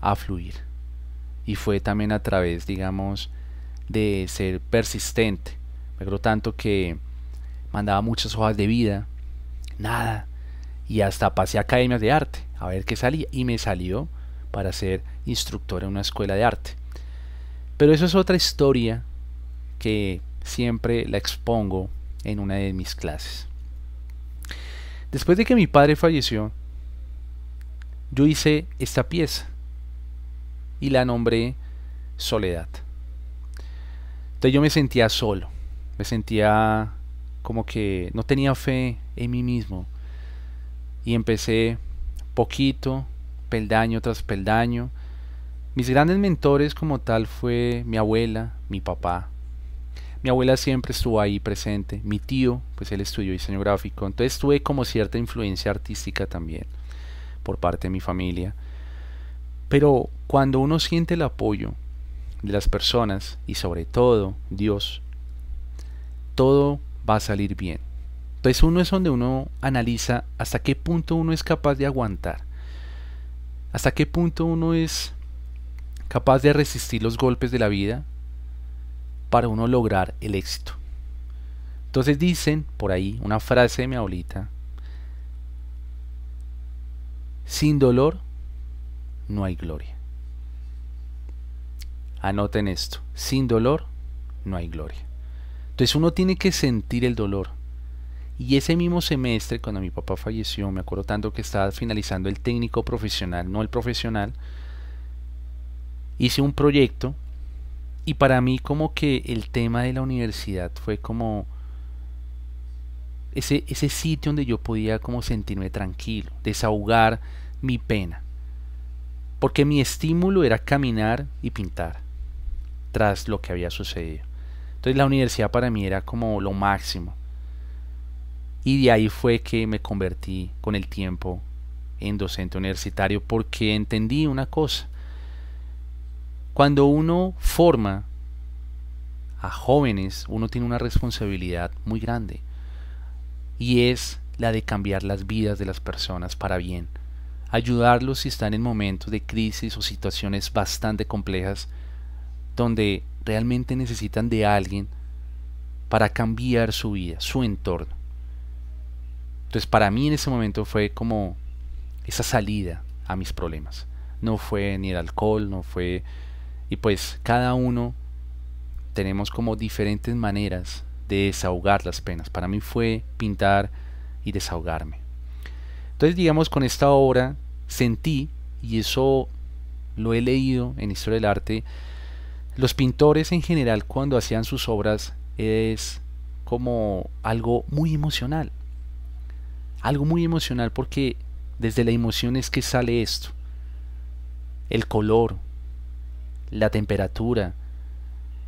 a fluir. Y fue también a través, digamos, de ser persistente. Me acuerdo tanto que mandaba muchas hojas de vida, nada. Y hasta pasé a academias de arte a ver qué salía. Y me salió para ser instructor en una escuela de arte. Pero eso es otra historia que siempre la expongo en una de mis clases. Después de que mi padre falleció, yo hice esta pieza y la nombré Soledad. Entonces yo me sentía solo, me sentía como que no tenía fe en mí mismo y empecé poquito, peldaño tras peldaño, mis grandes mentores como tal fue mi abuela, mi papá. Mi abuela siempre estuvo ahí presente. Mi tío, pues él estudió diseño gráfico. Entonces tuve como cierta influencia artística también por parte de mi familia. Pero cuando uno siente el apoyo de las personas y sobre todo Dios, todo va a salir bien. Entonces uno es donde uno analiza hasta qué punto uno es capaz de aguantar. Hasta qué punto uno es capaz de resistir los golpes de la vida para uno lograr el éxito. Entonces dicen por ahí una frase de mi abuelita, sin dolor no hay gloria. Anoten esto, sin dolor no hay gloria. Entonces uno tiene que sentir el dolor. Y ese mismo semestre, cuando mi papá falleció, me acuerdo tanto que estaba finalizando el técnico profesional, no el profesional, hice un proyecto y para mí como que el tema de la universidad fue como ese, ese sitio donde yo podía como sentirme tranquilo, desahogar mi pena. Porque mi estímulo era caminar y pintar tras lo que había sucedido. Entonces la universidad para mí era como lo máximo. Y de ahí fue que me convertí con el tiempo en docente universitario porque entendí una cosa. Cuando uno forma a jóvenes, uno tiene una responsabilidad muy grande y es la de cambiar las vidas de las personas para bien, ayudarlos si están en momentos de crisis o situaciones bastante complejas donde realmente necesitan de alguien para cambiar su vida, su entorno. Entonces para mí en ese momento fue como esa salida a mis problemas. No fue ni el alcohol, no fue y pues cada uno tenemos como diferentes maneras de desahogar las penas. Para mí fue pintar y desahogarme. Entonces, digamos, con esta obra sentí, y eso lo he leído en Historia del Arte, los pintores en general cuando hacían sus obras es como algo muy emocional. Algo muy emocional porque desde la emoción es que sale esto. El color, la temperatura.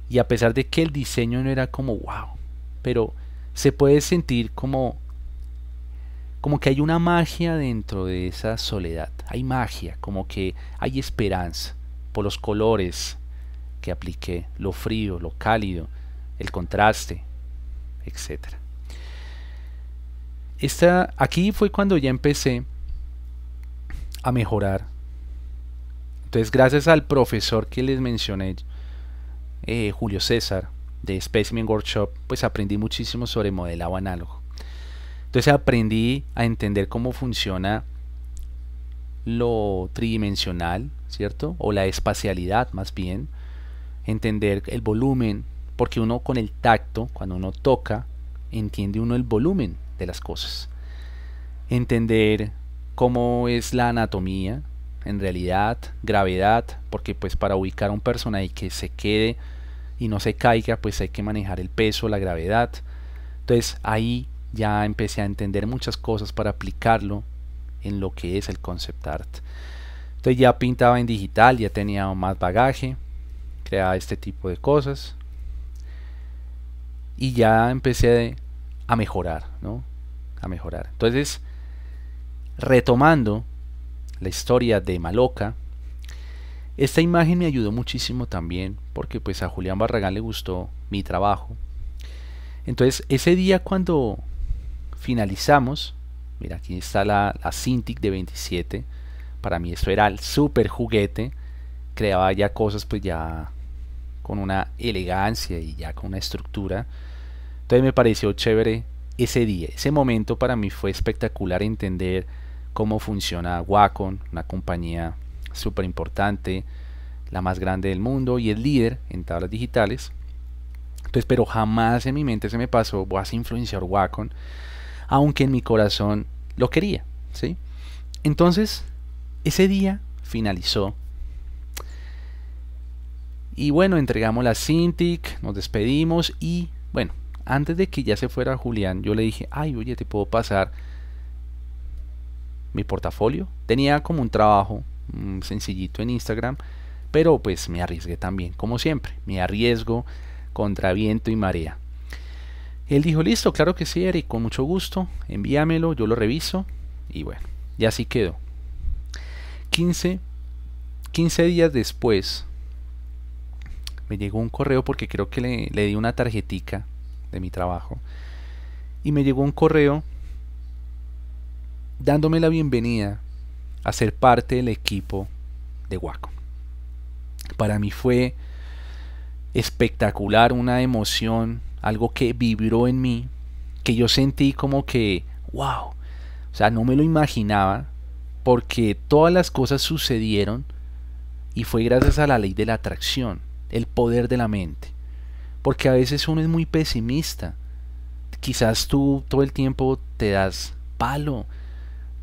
Y a pesar de que el diseño no era como wow, pero se puede sentir como como que hay una magia dentro de esa soledad. Hay magia, como que hay esperanza por los colores que apliqué, lo frío, lo cálido, el contraste, etcétera Esta, aquí fue cuando ya empecé a mejorar entonces, gracias al profesor que les mencioné, eh, Julio César, de Specimen Workshop, pues aprendí muchísimo sobre modelado análogo. Entonces aprendí a entender cómo funciona lo tridimensional, ¿cierto? O la espacialidad más bien, entender el volumen, porque uno con el tacto, cuando uno toca, entiende uno el volumen de las cosas. Entender cómo es la anatomía, en realidad, gravedad, porque pues para ubicar a un personaje que se quede y no se caiga, pues hay que manejar el peso, la gravedad. Entonces ahí ya empecé a entender muchas cosas para aplicarlo en lo que es el concept art. Entonces ya pintaba en digital, ya tenía más bagaje, creaba este tipo de cosas y ya empecé a mejorar, ¿no? A mejorar. Entonces, retomando la historia de Maloca. Esta imagen me ayudó muchísimo también porque pues a Julián Barragán le gustó mi trabajo. Entonces ese día cuando finalizamos, mira aquí está la, la Cintiq de 27, para mí esto era el super juguete, creaba ya cosas pues ya con una elegancia y ya con una estructura. Entonces me pareció chévere ese día, ese momento para mí fue espectacular entender cómo funciona Wacom, una compañía súper importante, la más grande del mundo y el líder en tablas digitales. Entonces, pero jamás en mi mente se me pasó, voy a influenciar Wacom, aunque en mi corazón lo quería, ¿sí? Entonces, ese día finalizó. Y bueno, entregamos la Cintiq, nos despedimos y bueno, antes de que ya se fuera Julián, yo le dije, ay, oye, te puedo pasar mi portafolio. Tenía como un trabajo mm, sencillito en Instagram, pero pues me arriesgué también, como siempre, me arriesgo contra viento y marea. Él dijo, listo, claro que sí, Eric, con mucho gusto, envíamelo, yo lo reviso y bueno, y así quedó. 15, 15 días después me llegó un correo porque creo que le, le di una tarjetica de mi trabajo y me llegó un correo dándome la bienvenida a ser parte del equipo de Waco. Para mí fue espectacular, una emoción, algo que vibró en mí, que yo sentí como que, wow, o sea, no me lo imaginaba, porque todas las cosas sucedieron y fue gracias a la ley de la atracción, el poder de la mente. Porque a veces uno es muy pesimista. Quizás tú todo el tiempo te das palo,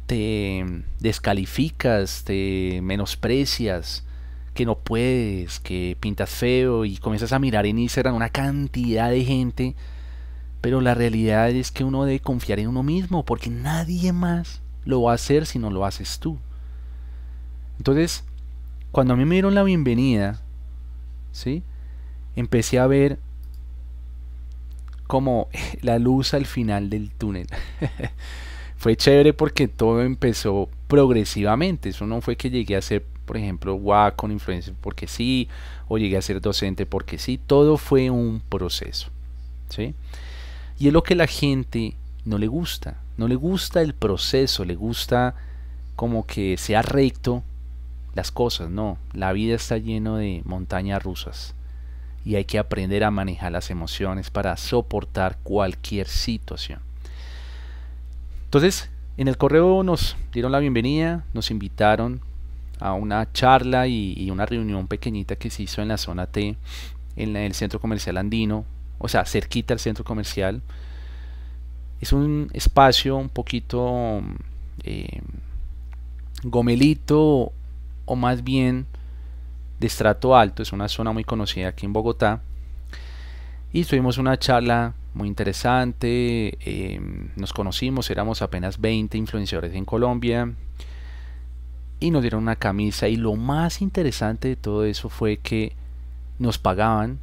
te descalificas, te menosprecias, que no puedes, que pintas feo y comienzas a mirar en Instagram una cantidad de gente. Pero la realidad es que uno debe confiar en uno mismo porque nadie más lo va a hacer si no lo haces tú. Entonces, cuando a mí me dieron la bienvenida, ¿sí? Empecé a ver como [laughs] la luz al final del túnel. [laughs] fue chévere porque todo empezó progresivamente. Eso no fue que llegué a ser, por ejemplo, guau con influencer porque sí, o llegué a ser docente porque sí. Todo fue un proceso. ¿sí? Y es lo que la gente no le gusta. No le gusta el proceso, le gusta como que sea recto las cosas. No, la vida está lleno de montañas rusas y hay que aprender a manejar las emociones para soportar cualquier situación. Entonces, en el correo nos dieron la bienvenida, nos invitaron a una charla y, una reunión pequeñita que se hizo en la zona T, en, el centro comercial andino, o sea, cerquita al centro comercial. Es un espacio un poquito eh, gomelito o más bien de estrato alto, es una zona muy conocida aquí en Bogotá. Y tuvimos una charla muy interesante. Eh, nos conocimos, éramos apenas 20 influenciadores en Colombia. Y nos dieron una camisa. Y lo más interesante de todo eso fue que nos pagaban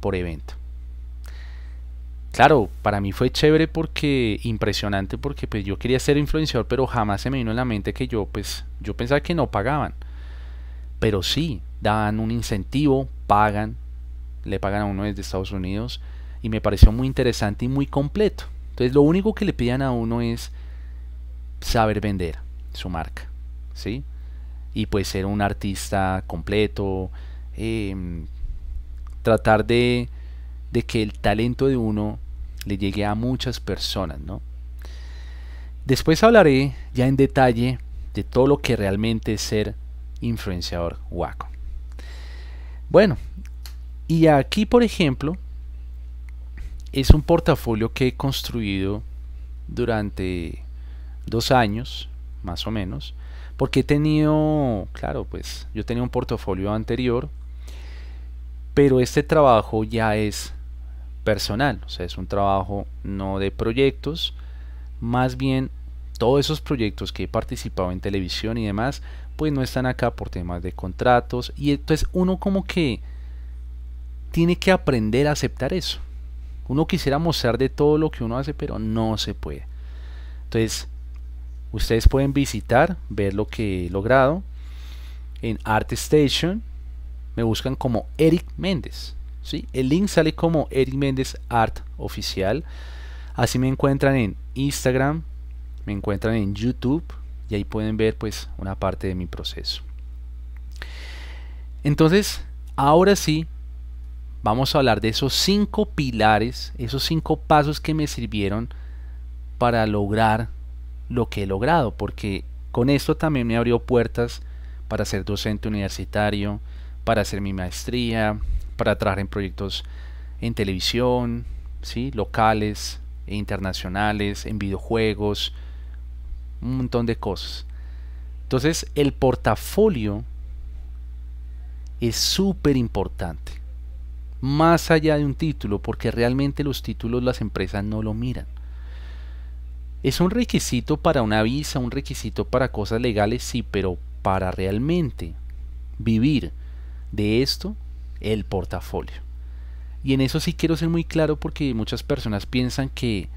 por evento. Claro, para mí fue chévere porque impresionante porque pues yo quería ser influenciador, pero jamás se me vino en la mente que yo pues yo pensaba que no pagaban. Pero sí, dan un incentivo, pagan, le pagan a uno desde Estados Unidos y me pareció muy interesante y muy completo. Entonces lo único que le pidan a uno es saber vender su marca, ¿sí? Y pues ser un artista completo, em, tratar de, de que el talento de uno le llegue a muchas personas, ¿no? Después hablaré ya en detalle de todo lo que realmente es ser influenciador guaco. Bueno, y aquí por ejemplo es un portafolio que he construido durante dos años, más o menos, porque he tenido, claro, pues yo tenía un portafolio anterior, pero este trabajo ya es personal, o sea, es un trabajo no de proyectos, más bien todos esos proyectos que he participado en televisión y demás, pues no están acá por temas de contratos, y entonces uno como que tiene que aprender a aceptar eso. Uno quisiera mostrar de todo lo que uno hace, pero no se puede. Entonces, ustedes pueden visitar, ver lo que he logrado. En ArtStation me buscan como Eric Méndez. ¿sí? El link sale como Eric Méndez Art Oficial. Así me encuentran en Instagram, me encuentran en YouTube y ahí pueden ver pues una parte de mi proceso. Entonces, ahora sí vamos a hablar de esos cinco pilares, esos cinco pasos que me sirvieron para lograr lo que he logrado, porque con esto también me abrió puertas para ser docente universitario, para hacer mi maestría, para trabajar en proyectos en televisión, ¿sí? locales e internacionales, en videojuegos, un montón de cosas. Entonces el portafolio es súper importante más allá de un título, porque realmente los títulos las empresas no lo miran. Es un requisito para una visa, un requisito para cosas legales, sí, pero para realmente vivir de esto, el portafolio. Y en eso sí quiero ser muy claro porque muchas personas piensan que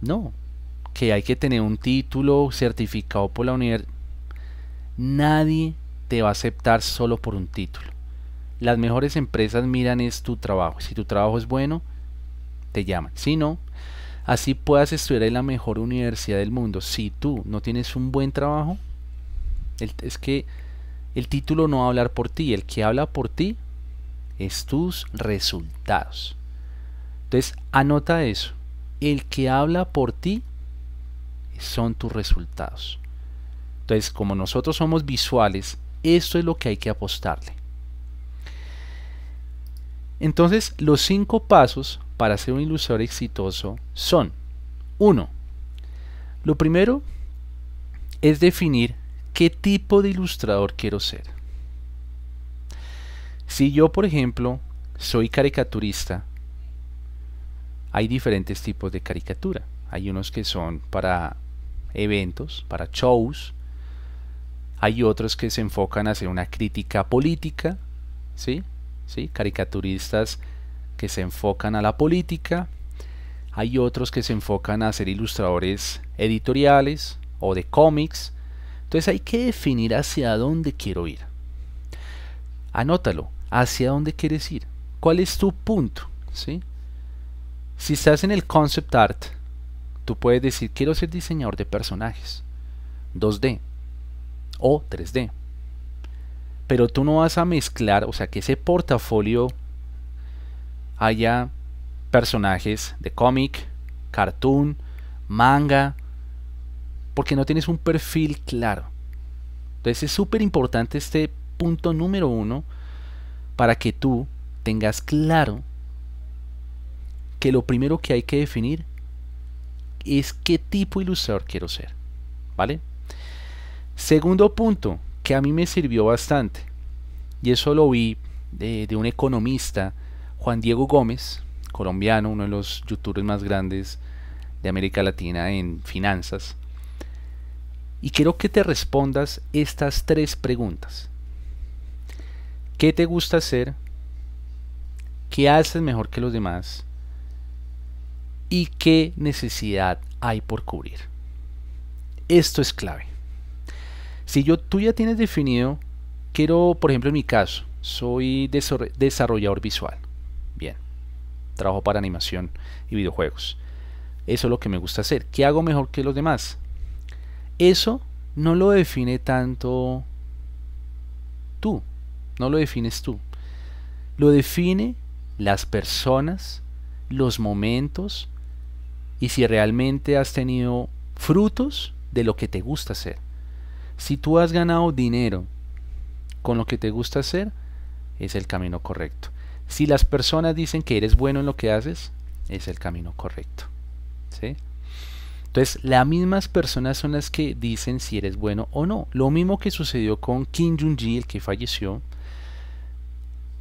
no, que hay que tener un título certificado por la universidad. Nadie te va a aceptar solo por un título. Las mejores empresas miran es tu trabajo. Si tu trabajo es bueno, te llaman. Si no, así puedas estudiar en la mejor universidad del mundo. Si tú no tienes un buen trabajo, es que el título no va a hablar por ti. El que habla por ti es tus resultados. Entonces, anota eso. El que habla por ti son tus resultados. Entonces, como nosotros somos visuales, esto es lo que hay que apostarle. Entonces, los cinco pasos para ser un ilustrador exitoso son Uno, Lo primero es definir qué tipo de ilustrador quiero ser. Si yo, por ejemplo, soy caricaturista, hay diferentes tipos de caricatura. Hay unos que son para eventos, para shows. Hay otros que se enfocan hacia hacer una crítica política, ¿sí? caricaturistas que se enfocan a la política, hay otros que se enfocan a ser ilustradores editoriales o de cómics, entonces hay que definir hacia dónde quiero ir. Anótalo, hacia dónde quieres ir, cuál es tu punto, ¿sí? Si estás en el concept art, tú puedes decir quiero ser diseñador de personajes, 2D o 3D pero tú no vas a mezclar, o sea, que ese portafolio haya personajes de cómic, cartoon, manga, porque no tienes un perfil claro. Entonces es súper importante este punto número uno para que tú tengas claro que lo primero que hay que definir es qué tipo ilusor ilustrador quiero ser. ¿Vale? Segundo punto, a mí me sirvió bastante, y eso lo vi de, de un economista, Juan Diego Gómez, colombiano, uno de los youtubers más grandes de América Latina en finanzas. Y quiero que te respondas estas tres preguntas. ¿Qué te gusta hacer? ¿Qué haces mejor que los demás? ¿Y qué necesidad hay por cubrir? Esto es clave. Si yo, tú ya tienes definido, quiero, por ejemplo, en mi caso, soy desarrollador visual. Bien, trabajo para animación y videojuegos. Eso es lo que me gusta hacer. ¿Qué hago mejor que los demás? Eso no lo define tanto tú, no lo defines tú. Lo define las personas, los momentos y si realmente has tenido frutos de lo que te gusta hacer. Si tú has ganado dinero con lo que te gusta hacer, es el camino correcto. Si las personas dicen que eres bueno en lo que haces, es el camino correcto. Entonces, las mismas personas son las que dicen si eres bueno o no. Lo mismo que sucedió con Kim Jong-ji, el que falleció.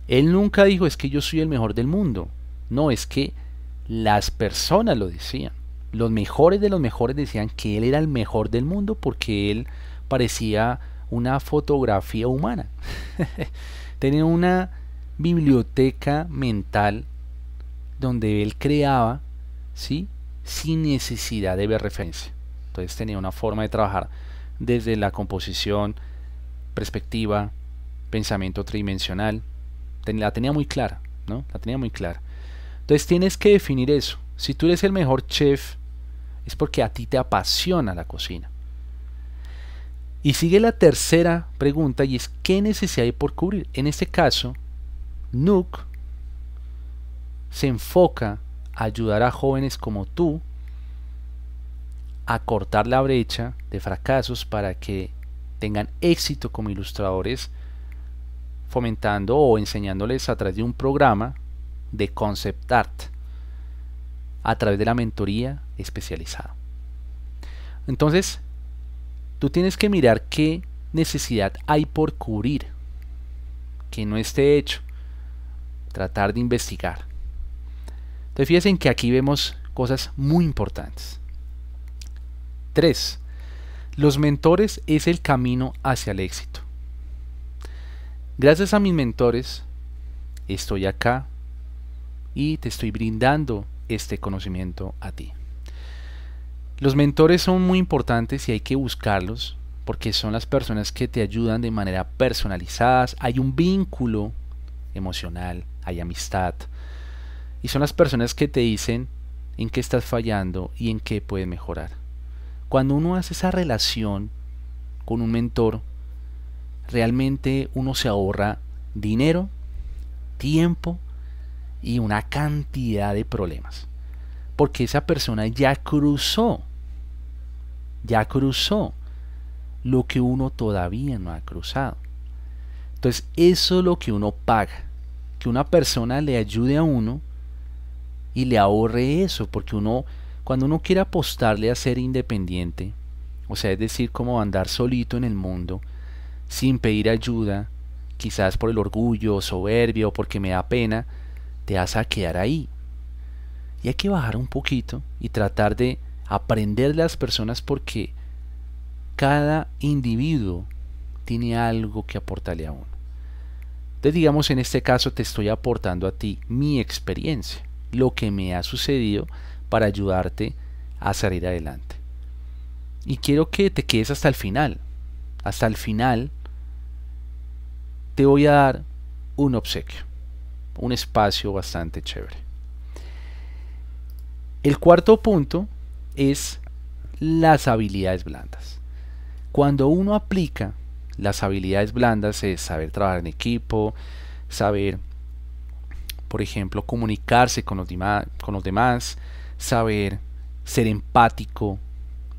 Él nunca dijo es que yo soy el mejor del mundo. No, es que las personas lo decían. Los mejores de los mejores decían que él era el mejor del mundo porque él parecía una fotografía humana. [laughs] Tenía una biblioteca mental donde él creaba, ¿sí? Sin necesidad de ver referencia. Entonces tenía una forma de trabajar desde la composición, perspectiva, pensamiento tridimensional. La tenía muy clara, ¿no? La tenía muy clara. Entonces tienes que definir eso. Si tú eres el mejor chef, es porque a ti te apasiona la cocina. Y sigue la tercera pregunta y es ¿qué necesidad hay por cubrir? En este caso, Nuke se enfoca a ayudar a jóvenes como tú a cortar la brecha de fracasos para que tengan éxito como ilustradores fomentando o enseñándoles a través de un programa de concept art a través de la mentoría especializada. Entonces, Tú tienes que mirar qué necesidad hay por cubrir, que no esté hecho, tratar de investigar. Entonces fíjense en que aquí vemos cosas muy importantes. 3. Los mentores es el camino hacia el éxito. Gracias a mis mentores estoy acá y te estoy brindando este conocimiento a ti. Los mentores son muy importantes y hay que buscarlos porque son las personas que te ayudan de manera personalizada. Hay un vínculo emocional, hay amistad. Y son las personas que te dicen en qué estás fallando y en qué puedes mejorar. Cuando uno hace esa relación con un mentor, realmente uno se ahorra dinero, tiempo y una cantidad de problemas. Porque esa persona ya cruzó ya cruzó lo que uno todavía no ha cruzado. Entonces, eso es lo que uno paga. Que una persona le ayude a uno y le ahorre eso, porque uno, cuando uno quiere apostarle a ser independiente, o sea, es decir, como andar solito en el mundo, sin pedir ayuda, quizás por el orgullo, soberbia o porque me da pena, te vas a quedar ahí. Y hay que bajar un poquito y tratar de aprender de las personas porque cada individuo tiene algo que aportarle a uno. Entonces digamos en este caso te estoy aportando a ti mi experiencia, lo que me ha sucedido para ayudarte a salir adelante. Y quiero que te quedes hasta el final. Hasta el final te voy a dar un obsequio, un espacio bastante chévere. El cuarto punto es las habilidades blandas. Cuando uno aplica las habilidades blandas es saber trabajar en equipo, saber, por ejemplo, comunicarse con los, con los demás, saber ser empático,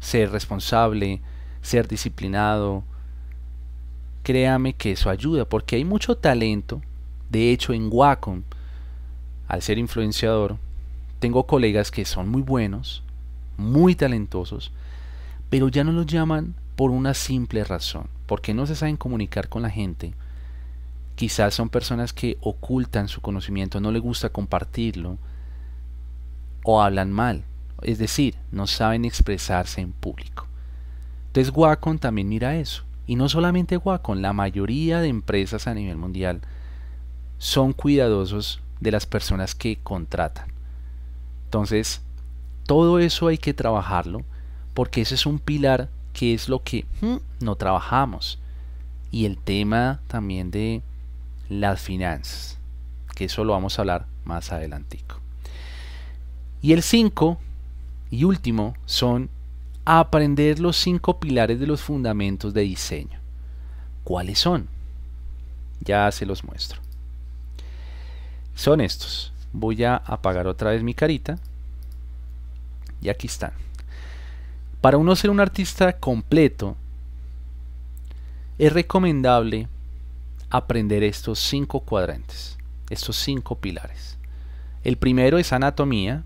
ser responsable, ser disciplinado. Créame que eso ayuda porque hay mucho talento. De hecho, en Wacom, al ser influenciador, tengo colegas que son muy buenos, muy talentosos, pero ya no los llaman por una simple razón, porque no se saben comunicar con la gente. Quizás son personas que ocultan su conocimiento, no les gusta compartirlo o hablan mal, es decir, no saben expresarse en público. Entonces Wacom también mira eso. Y no solamente Wacom, la mayoría de empresas a nivel mundial son cuidadosos de las personas que contratan. Entonces, todo eso hay que trabajarlo porque ese es un pilar que es lo que hmm, no trabajamos. Y el tema también de las finanzas, que eso lo vamos a hablar más adelantico. Y el 5 y último son aprender los cinco pilares de los fundamentos de diseño. ¿Cuáles son? Ya se los muestro. Son estos. Voy a apagar otra vez mi carita y aquí están Para uno ser un artista completo, es recomendable aprender estos cinco cuadrantes, estos cinco pilares. El primero es anatomía,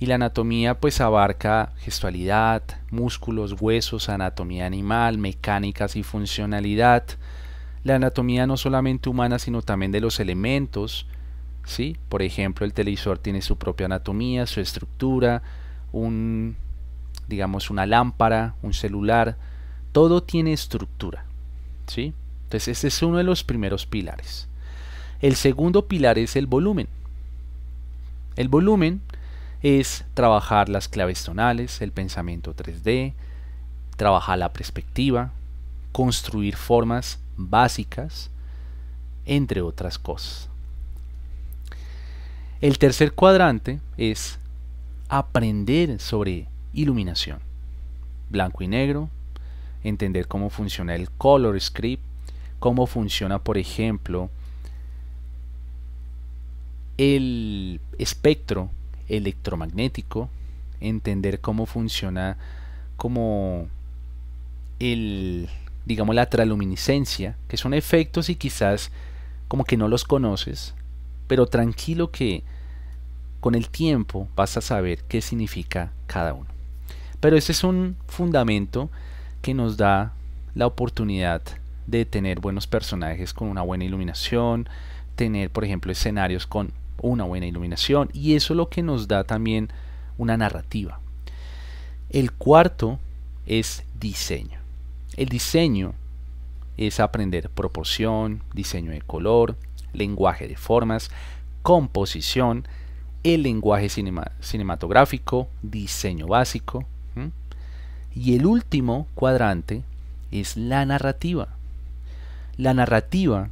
y la anatomía pues abarca gestualidad, músculos, huesos, anatomía animal, mecánicas y funcionalidad. La anatomía no solamente humana, sino también de los elementos, ¿sí? Por ejemplo, el televisor tiene su propia anatomía, su estructura, un, digamos, una lámpara, un celular, todo tiene estructura. ¿sí? Entonces, ese es uno de los primeros pilares. El segundo pilar es el volumen. El volumen es trabajar las claves tonales, el pensamiento 3D, trabajar la perspectiva, construir formas básicas, entre otras cosas. El tercer cuadrante es aprender sobre iluminación, blanco y negro, entender cómo funciona el color script, cómo funciona, por ejemplo, el espectro electromagnético, entender cómo funciona como el digamos la traluminiscencia, que son efectos y quizás como que no los conoces, pero tranquilo que con el tiempo vas a saber qué significa cada uno. Pero ese es un fundamento que nos da la oportunidad de tener buenos personajes con una buena iluminación, tener por ejemplo escenarios con una buena iluminación y eso es lo que nos da también una narrativa. El cuarto es diseño. El diseño es aprender proporción, diseño de color, lenguaje de formas, composición, el lenguaje cinematográfico, diseño básico. Y el último cuadrante es la narrativa. La narrativa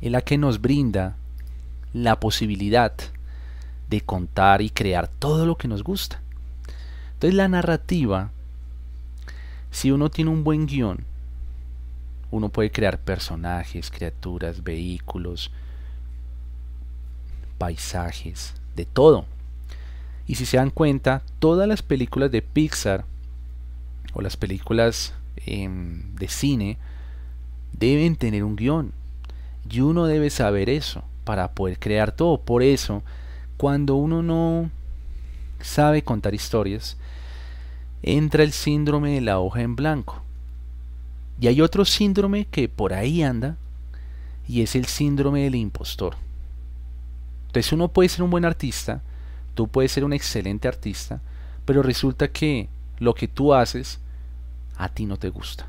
es la que nos brinda la posibilidad de contar y crear todo lo que nos gusta. Entonces la narrativa, si uno tiene un buen guión, uno puede crear personajes, criaturas, vehículos, paisajes, de todo. Y si se dan cuenta, todas las películas de Pixar o las películas em, de cine deben tener un guión. Y uno debe saber eso para poder crear todo. Por eso, cuando uno no sabe contar historias, entra el síndrome de la hoja en blanco. Y hay otro síndrome que por ahí anda, y es el síndrome del impostor. Entonces uno puede ser un buen artista, tú puedes ser un excelente artista, pero resulta que lo que tú haces a ti no te gusta.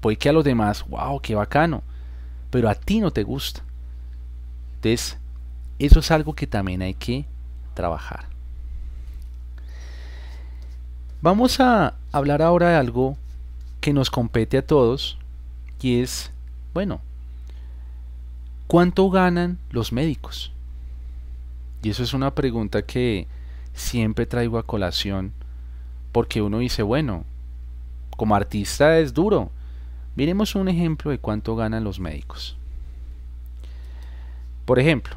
Puede que a los demás, wow, qué bacano, pero a ti no te gusta. Entonces, eso es algo que también hay que trabajar. Vamos a hablar ahora de algo que nos compete a todos y es, bueno, ¿cuánto ganan los médicos? Y eso es una pregunta que siempre traigo a colación porque uno dice, bueno, como artista es duro. Miremos un ejemplo de cuánto ganan los médicos. Por ejemplo,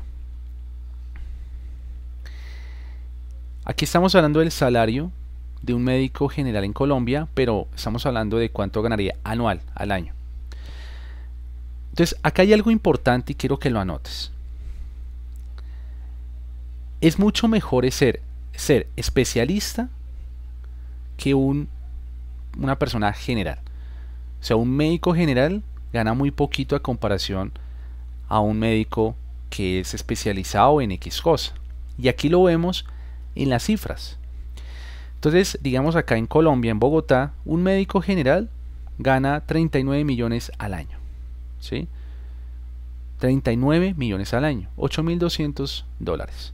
aquí estamos hablando del salario de un médico general en Colombia, pero estamos hablando de cuánto ganaría anual al año. Entonces, acá hay algo importante y quiero que lo anotes es mucho mejor ser, ser especialista que un, una persona general. O sea, un médico general gana muy poquito a comparación a un médico que es especializado en X cosa. Y aquí lo vemos en las cifras. Entonces, digamos acá en Colombia, en Bogotá, un médico general gana 39 millones al año. ¿Sí? 39 millones al año, 8.200 dólares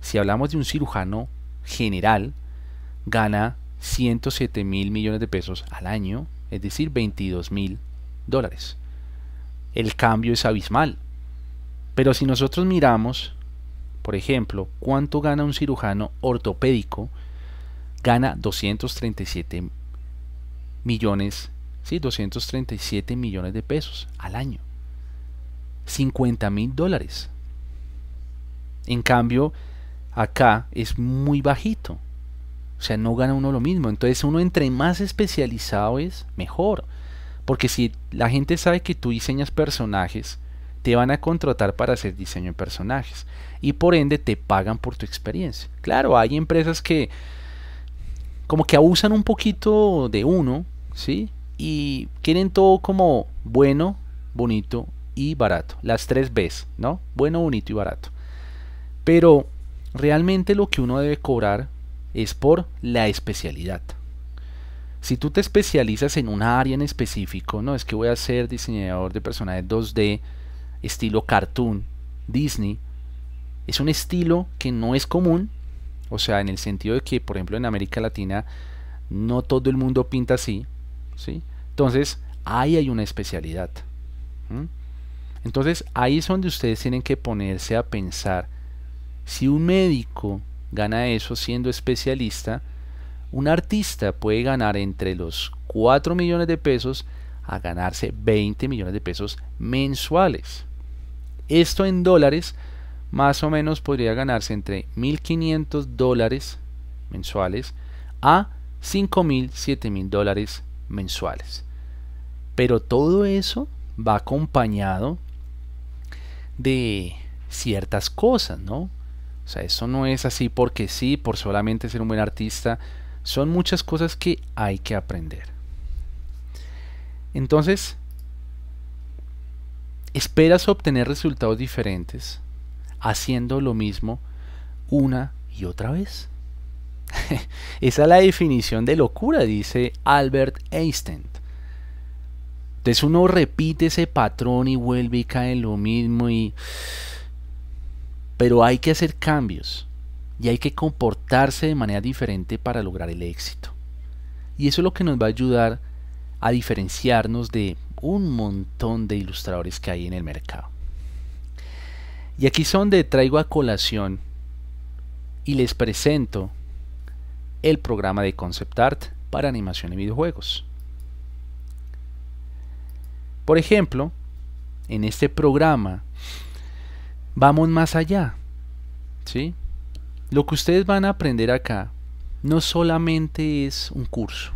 si hablamos de un cirujano general, gana 107 mil millones de pesos al año, es decir, 22 mil dólares. El cambio es abismal. Pero si nosotros miramos, por ejemplo, cuánto gana un cirujano ortopédico, gana 237 millones, sí, 237 millones de pesos al año. 50 mil dólares. En cambio, acá es muy bajito. O sea, no gana uno lo mismo. Entonces uno entre más especializado es, mejor. Porque si la gente sabe que tú diseñas personajes, te van a contratar para hacer diseño de personajes. Y por ende te pagan por tu experiencia. Claro, hay empresas que como que abusan un poquito de uno, ¿sí? Y quieren todo como bueno, bonito y barato. Las tres Bs, ¿no? Bueno, bonito y barato. Pero Realmente lo que uno debe cobrar es por la especialidad. Si tú te especializas en un área en específico, no es que voy a ser diseñador de personajes 2D, estilo cartoon, Disney, es un estilo que no es común, o sea, en el sentido de que, por ejemplo, en América Latina no todo el mundo pinta así, ¿sí? Entonces, ahí hay una especialidad. Entonces, ahí es donde ustedes tienen que ponerse a pensar si un médico gana eso siendo especialista, un artista puede ganar entre los 4 millones de pesos a ganarse 20 millones de pesos mensuales. Esto en dólares más o menos podría ganarse entre 1.500 dólares mensuales a 5.000, 7.000 dólares mensuales. Pero todo eso va acompañado de ciertas cosas, ¿no? O sea, eso no es así porque sí, por solamente ser un buen artista. Son muchas cosas que hay que aprender. Entonces, esperas obtener resultados diferentes haciendo lo mismo una y otra vez. [laughs] Esa es la definición de locura, dice Albert Einstein. Entonces uno repite ese patrón y vuelve y cae en lo mismo y pero hay que hacer cambios y hay que comportarse de manera diferente para lograr el éxito. Y eso es lo que nos va a ayudar a diferenciarnos de un montón de ilustradores que hay en el mercado. Y aquí es donde traigo a colación y les presento el programa de concept art para animación y videojuegos. Por ejemplo, en este programa Vamos más allá. ¿Sí? Lo que ustedes van a aprender acá no solamente es un curso,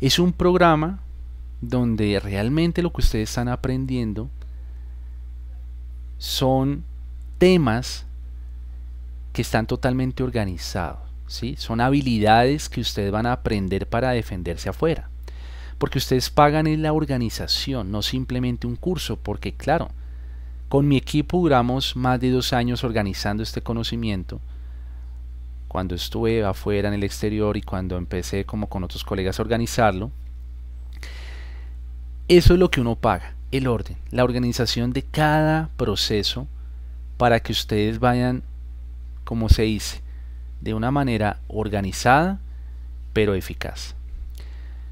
es un programa donde realmente lo que ustedes están aprendiendo son temas que están totalmente organizados, ¿sí? son habilidades que ustedes van a aprender para defenderse afuera, porque ustedes pagan en la organización, no simplemente un curso, porque claro, con mi equipo duramos más de dos años organizando este conocimiento. Cuando estuve afuera en el exterior y cuando empecé como con otros colegas a organizarlo, eso es lo que uno paga, el orden, la organización de cada proceso para que ustedes vayan, como se dice, de una manera organizada pero eficaz.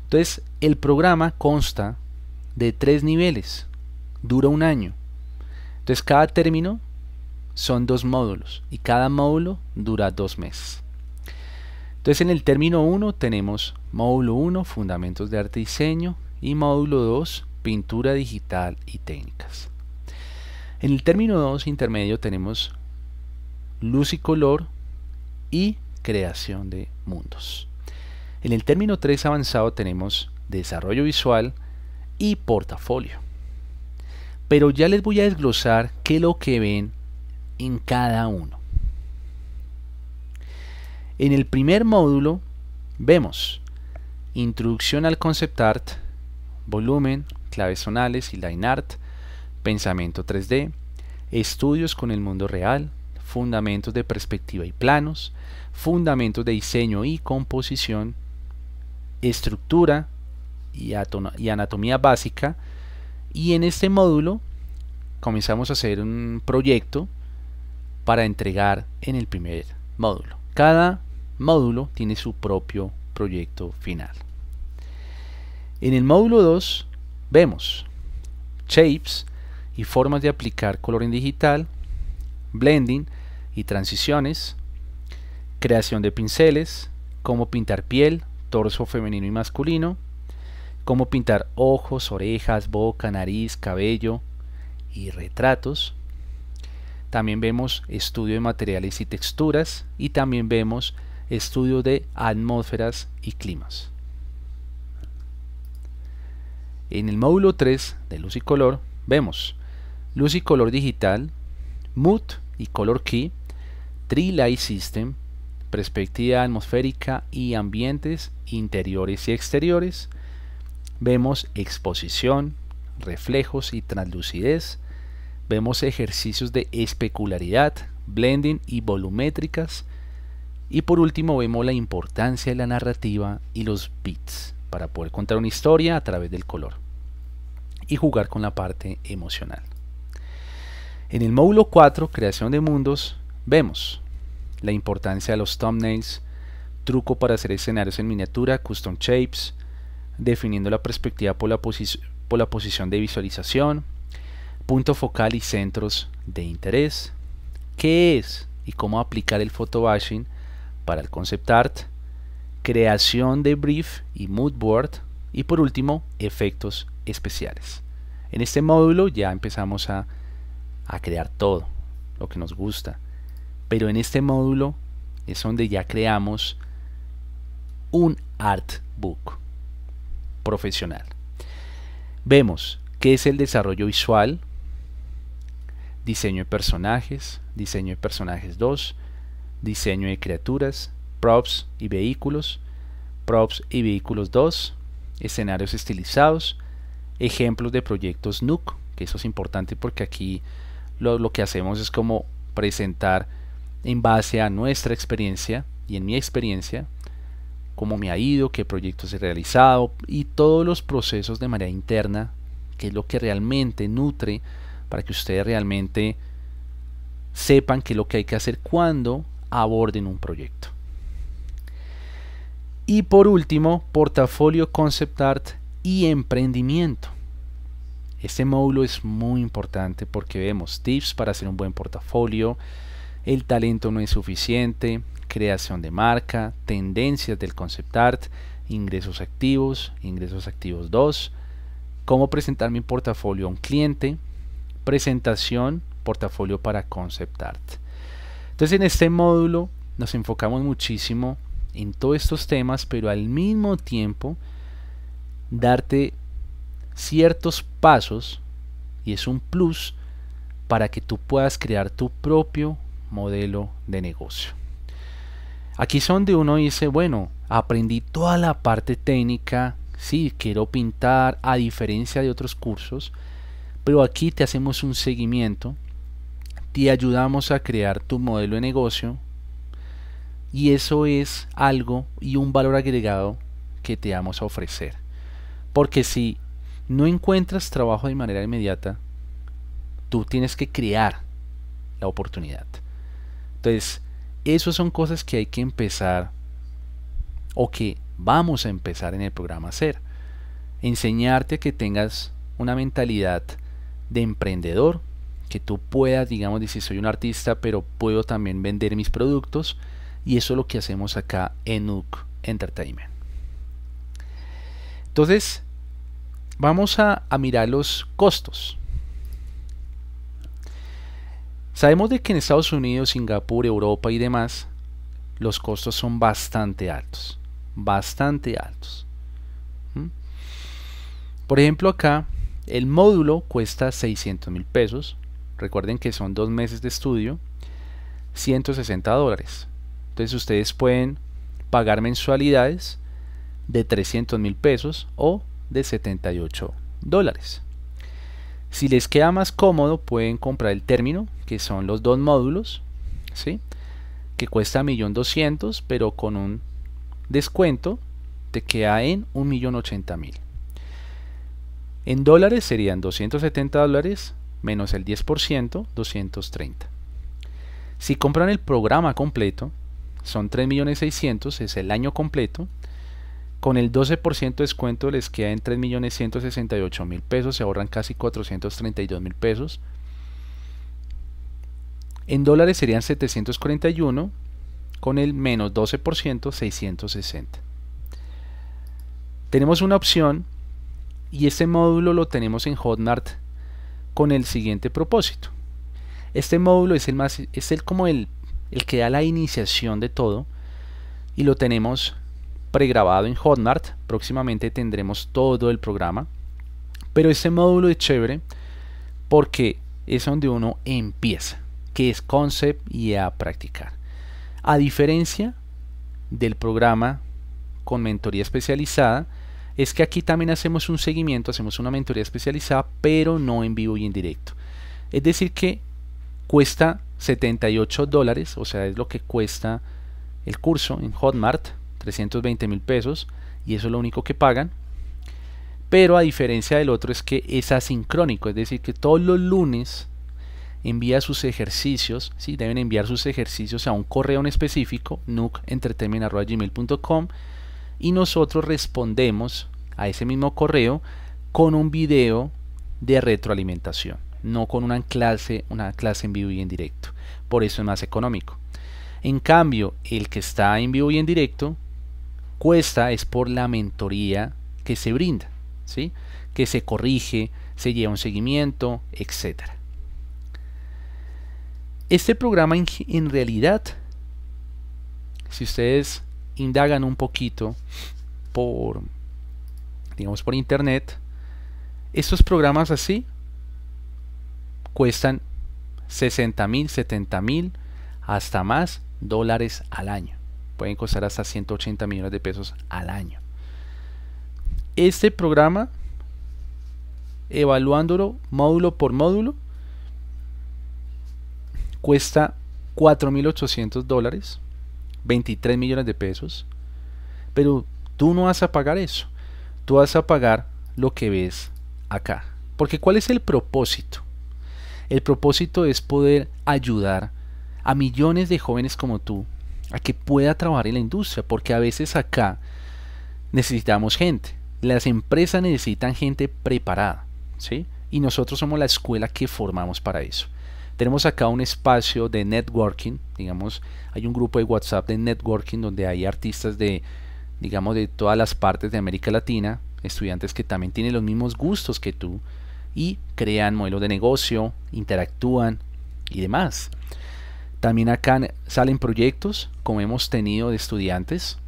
Entonces, el programa consta de tres niveles, dura un año. Entonces cada término son dos módulos y cada módulo dura dos meses. Entonces en el término 1 tenemos módulo 1, fundamentos de arte y diseño y módulo 2, pintura digital y técnicas. En el término 2 intermedio tenemos luz y color y creación de mundos. En el término 3 avanzado tenemos desarrollo visual y portafolio pero ya les voy a desglosar qué es lo que ven en cada uno. En el primer módulo vemos introducción al concept art, volumen, claves sonales y line art, pensamiento 3D, estudios con el mundo real, fundamentos de perspectiva y planos, fundamentos de diseño y composición, estructura y, anatomía básica, y en este módulo comenzamos a hacer un proyecto para entregar en el primer módulo. Cada módulo tiene su propio proyecto final. En el módulo 2 vemos shapes y formas de aplicar color en digital, blending y transiciones, creación de pinceles, cómo pintar piel, torso femenino y masculino, cómo pintar ojos, orejas, boca, nariz, cabello y retratos. También vemos estudio de materiales y texturas y también vemos estudio de atmósferas y climas. En el módulo 3 de luz y color vemos luz y color digital, mood y color key, tree light system, perspectiva atmosférica y ambientes interiores y exteriores, Vemos exposición, reflejos y translucidez. Vemos ejercicios de especularidad, blending y volumétricas. Y por último vemos la importancia de la narrativa y los bits para poder contar una historia a través del color y jugar con la parte emocional. En el módulo 4, creación de mundos, vemos la importancia de los thumbnails, truco para hacer escenarios en miniatura, custom shapes, definiendo la perspectiva por la, posición de visualización, punto focal y centros de interés, qué es y cómo aplicar el bashing para el concept art, creación de brief y mood board y por último efectos especiales. En este módulo ya empezamos a, a crear todo lo que nos gusta, pero en este módulo es donde ya creamos un art book profesional. Vemos qué es el desarrollo visual, diseño de personajes, diseño de personajes 2, diseño de criaturas, props y vehículos, props y vehículos 2, escenarios estilizados, ejemplos de proyectos NUC, que eso es importante porque aquí lo, lo, que hacemos es como presentar en base a nuestra experiencia y en mi experiencia cómo me ha ido, qué proyectos he realizado y todos los procesos de manera interna, que es lo que realmente nutre para que ustedes realmente sepan qué es lo que hay que hacer cuando aborden un proyecto. Y por último, portafolio, concept art y emprendimiento. Este módulo es muy importante porque vemos tips para hacer un buen portafolio, el talento no es suficiente, creación de marca, tendencias del concept art, ingresos activos, ingresos activos 2, cómo presentar mi portafolio a un cliente, presentación, portafolio para concept art. Entonces en este módulo nos enfocamos muchísimo en todos estos temas, pero al mismo tiempo darte ciertos pasos y es un plus para que tú puedas crear tu propio modelo de negocio. Aquí es donde uno dice, bueno, aprendí toda la parte técnica, sí, quiero pintar a diferencia de otros cursos, pero aquí te hacemos un seguimiento, te ayudamos a crear tu modelo de negocio y eso es algo y un valor agregado que te vamos a ofrecer. Porque si no encuentras trabajo de manera inmediata, tú tienes que crear la oportunidad. Entonces, esas son cosas que hay que empezar o que vamos a empezar en el programa a hacer. Enseñarte que tengas una mentalidad de emprendedor, que tú puedas, digamos, decir soy un artista, pero puedo también vender mis productos. Y eso es lo que hacemos acá en UC Entertainment. Entonces, vamos a mirar los costos. Sabemos de que en Estados Unidos, Singapur, Europa y demás, los costos son bastante altos. Bastante altos. Por ejemplo, acá el módulo cuesta 600 mil pesos. Recuerden que son dos meses de estudio, 160 dólares. Entonces ustedes pueden pagar mensualidades de 300 mil pesos o de 78 dólares. Si les queda más cómodo, pueden comprar el término, que son los dos módulos, ¿sí? que cuesta 1.200.000, pero con un descuento te queda en 1.080.000. En dólares serían 270 dólares menos el 10%, 230. Si compran el programa completo, son 3.600.000, es el año completo, con el 12% de descuento les queda en 3.168.000 pesos, se ahorran casi 432.000 pesos. En dólares serían 741, con el menos 12%, 660. Tenemos una opción y este módulo lo tenemos en Hotmart con el siguiente propósito. Este módulo es el más es el como el, el que da la iniciación de todo y lo tenemos pregrabado en Hotmart. Próximamente tendremos todo el programa. Pero este módulo es chévere porque es donde uno empieza, que es concept y a practicar. A diferencia del programa con mentoría especializada, es que aquí también hacemos un seguimiento, hacemos una mentoría especializada, pero no en vivo y en directo. Es decir, que cuesta 78 dólares, o sea, es lo que cuesta el curso en Hotmart, 320 mil pesos, y eso es lo único que pagan. Pero a diferencia del otro es que es asincrónico, es decir, que todos los lunes envía sus ejercicios, si deben enviar sus ejercicios a un correo en específico, com y nosotros respondemos a ese mismo correo con un video de retroalimentación, no con una clase, una clase en vivo y en directo. Por eso es más económico. En cambio, el que está en vivo y en directo cuesta es por la mentoría que se brinda, ¿sí? que se corrige, se lleva un seguimiento, etc. Este programa en, en realidad, si ustedes indagan un poquito por, digamos, por internet, estos programas así cuestan 60 mil, 70 mil, hasta más dólares al año pueden costar hasta 180 millones de pesos al año. Este programa, evaluándolo módulo por módulo, cuesta 4.800 dólares, 23 millones de pesos, pero tú no vas a pagar eso, tú vas a pagar lo que ves acá. Porque ¿cuál es el propósito? El propósito es poder ayudar a millones de jóvenes como tú a que pueda trabajar en la industria, porque a veces acá necesitamos gente. Las empresas necesitan gente preparada, ¿sí? Y nosotros somos la escuela que formamos para eso. Tenemos acá un espacio de networking, digamos, hay un grupo de WhatsApp de networking donde hay artistas de, digamos, de todas las partes de América Latina, estudiantes que también tienen los mismos gustos que tú y crean modelos de negocio, interactúan y demás. También acá salen proyectos como hemos tenido de estudiantes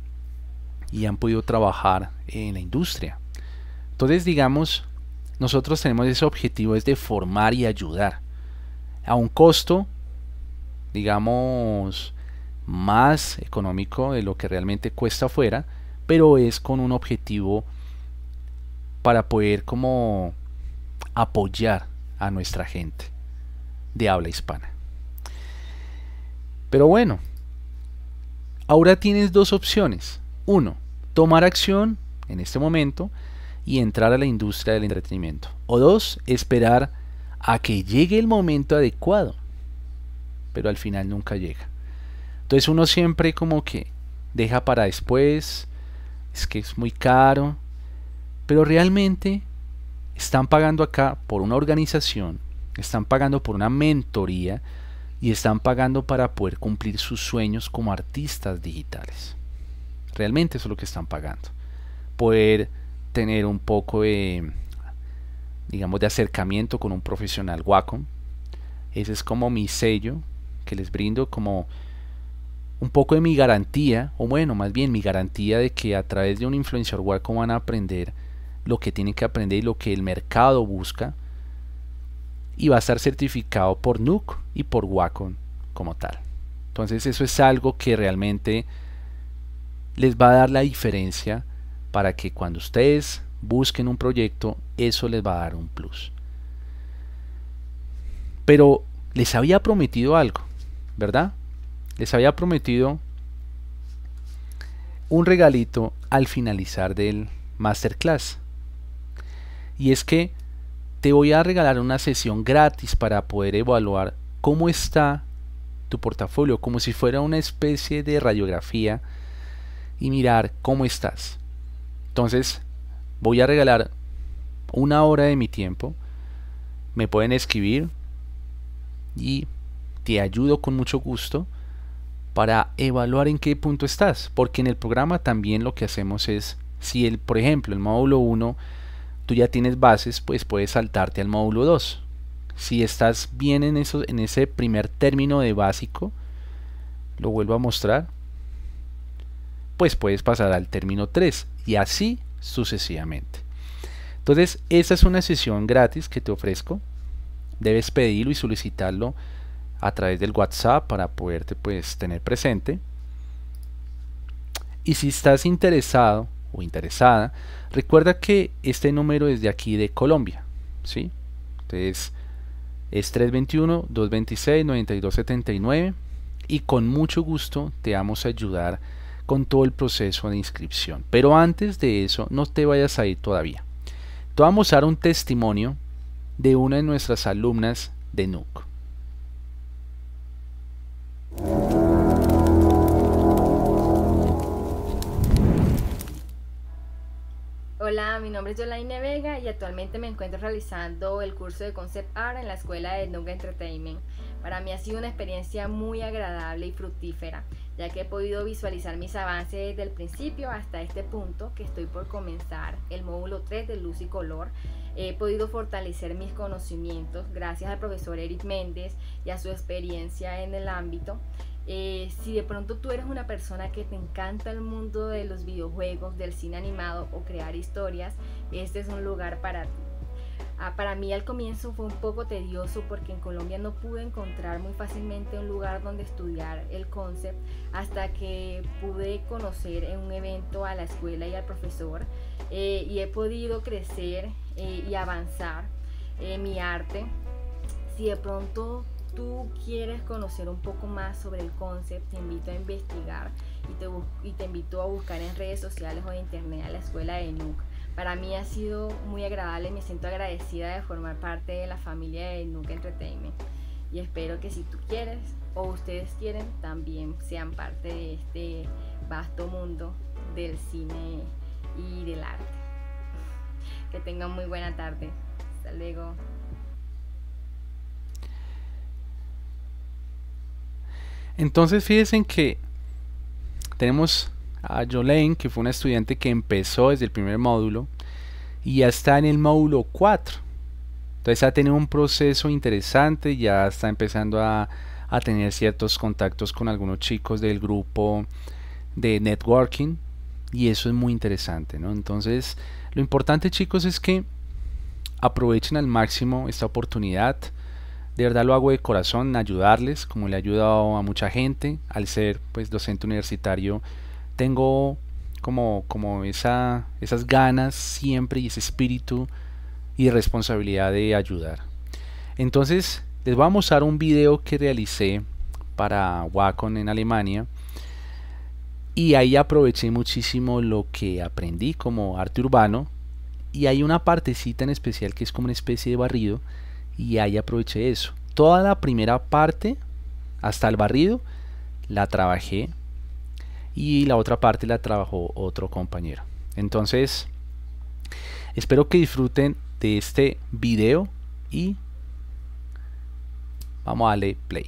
y han podido trabajar en la industria. Entonces, digamos, nosotros tenemos ese objetivo es de formar y ayudar a un costo, digamos, más económico de lo que realmente cuesta afuera, pero es con un objetivo para poder como apoyar a nuestra gente de habla hispana. Pero bueno, ahora tienes dos opciones. Uno, tomar acción en este momento y entrar a la industria del entretenimiento. O dos, esperar a que llegue el momento adecuado. Pero al final nunca llega. Entonces uno siempre como que deja para después, es que es muy caro. Pero realmente están pagando acá por una organización, están pagando por una mentoría, y están pagando para poder cumplir sus sueños como artistas digitales. Realmente eso es lo que están pagando. Poder tener un poco de, digamos, de acercamiento con un profesional Wacom. Ese es como mi sello que les brindo como un poco de mi garantía, o bueno, más bien mi garantía de que a través de un influencer Wacom van a aprender lo que tienen que aprender y lo que el mercado busca y va a estar certificado por NUC y por Wacom como tal. Entonces eso es algo que realmente les va a dar la diferencia para que cuando ustedes busquen un proyecto, eso les va a dar un plus. Pero les había prometido algo, ¿verdad? Les había prometido un regalito al finalizar del masterclass. Y es que te voy a regalar una sesión gratis para poder evaluar cómo está tu portafolio, como si fuera una especie de radiografía y mirar cómo estás. Entonces, voy a regalar una hora de mi tiempo. Me pueden escribir y te ayudo con mucho gusto para evaluar en qué punto estás, porque en el programa también lo que hacemos es si el, por ejemplo, el módulo 1 tú ya tienes bases, pues puedes saltarte al módulo 2. Si estás bien en, eso, en ese primer término de básico, lo vuelvo a mostrar, pues puedes pasar al término 3 y así sucesivamente. Entonces, esa es una sesión gratis que te ofrezco. Debes pedirlo y solicitarlo a través del WhatsApp para poderte pues tener presente. Y si estás interesado o interesada, recuerda que este número es de aquí de Colombia. ¿sí? Entonces es 321-226-9279 y con mucho gusto te vamos a ayudar con todo el proceso de inscripción. Pero antes de eso, no te vayas a ir todavía. Te vamos a dar un testimonio de una de nuestras alumnas de NUC. Hola, mi nombre es Jolaine Vega y actualmente me encuentro realizando el curso de Concept Art en la Escuela de Nunga Entertainment. Para mí ha sido una experiencia muy agradable y fructífera, ya que he podido visualizar mis avances desde el principio hasta este punto que estoy por comenzar el módulo 3 de luz y color. He podido fortalecer mis conocimientos gracias al profesor Eric Méndez y a su experiencia en el ámbito. Eh, si de pronto tú eres una persona que te encanta el mundo de los videojuegos, del cine animado o crear historias, este es un lugar para ti. Ah, para mí al comienzo fue un poco tedioso porque en Colombia no pude encontrar muy fácilmente un lugar donde estudiar el concept hasta que pude conocer en un evento a la escuela y al profesor eh, y he podido crecer eh, y avanzar en mi arte. Si de pronto tú quieres conocer un poco más sobre el concepto, te invito a investigar y te, invito a buscar en redes sociales o en internet a la escuela de NUC. Para mí ha sido muy agradable y me siento agradecida de formar parte de la familia de NUC Entertainment. Y espero que si tú quieres o ustedes quieren, también sean parte de este vasto mundo del cine y del arte. [laughs] Que tengan muy buena tarde. Hasta luego. Entonces fíjense que tenemos a Jolene, que fue una estudiante que empezó desde el primer módulo y ya está en el módulo 4. Entonces ha tenido un proceso interesante, ya está empezando a, tener ciertos contactos con algunos chicos del grupo de networking y eso es muy interesante, ¿no? Entonces, lo importante chicos es que aprovechen al máximo esta oportunidad de verdad lo hago de corazón, ayudarles, como le he ayudado a mucha gente. Al ser pues docente universitario, tengo como, como esa, esas ganas siempre y ese espíritu y responsabilidad de ayudar. Entonces, les voy a mostrar un video que realicé para Wacom en Alemania. Y ahí aproveché muchísimo lo que aprendí como arte urbano. Y hay una partecita en especial que es como una especie de barrido y ahí aproveché eso. Toda la primera parte, hasta el barrido, la trabajé y la otra parte la trabajó otro compañero. Entonces, espero que disfruten de este video y vamos a darle play.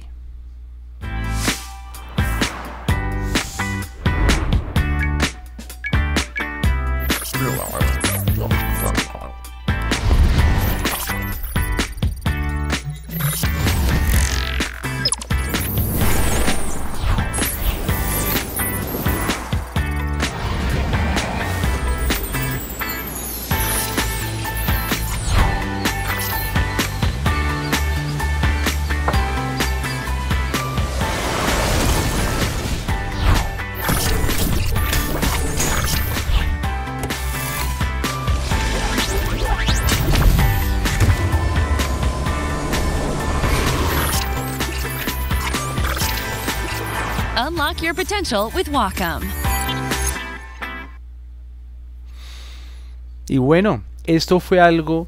potential with Wacom. Y bueno, esto fue algo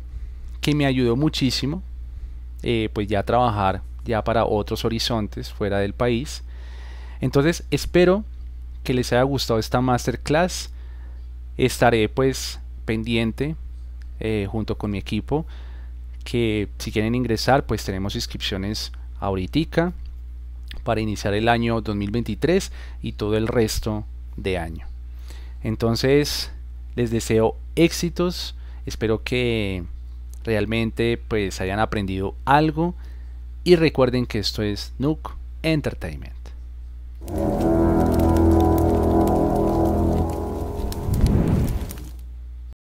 que me ayudó muchísimo, eh, pues ya trabajar ya para otros horizontes fuera del país. Entonces espero que les haya gustado esta masterclass. Estaré pues pendiente eh, junto con mi equipo que si quieren ingresar pues tenemos inscripciones ahorita para iniciar el año 2023 y todo el resto de año. Entonces, les deseo éxitos, espero que realmente pues hayan aprendido algo y recuerden que esto es Nook Entertainment.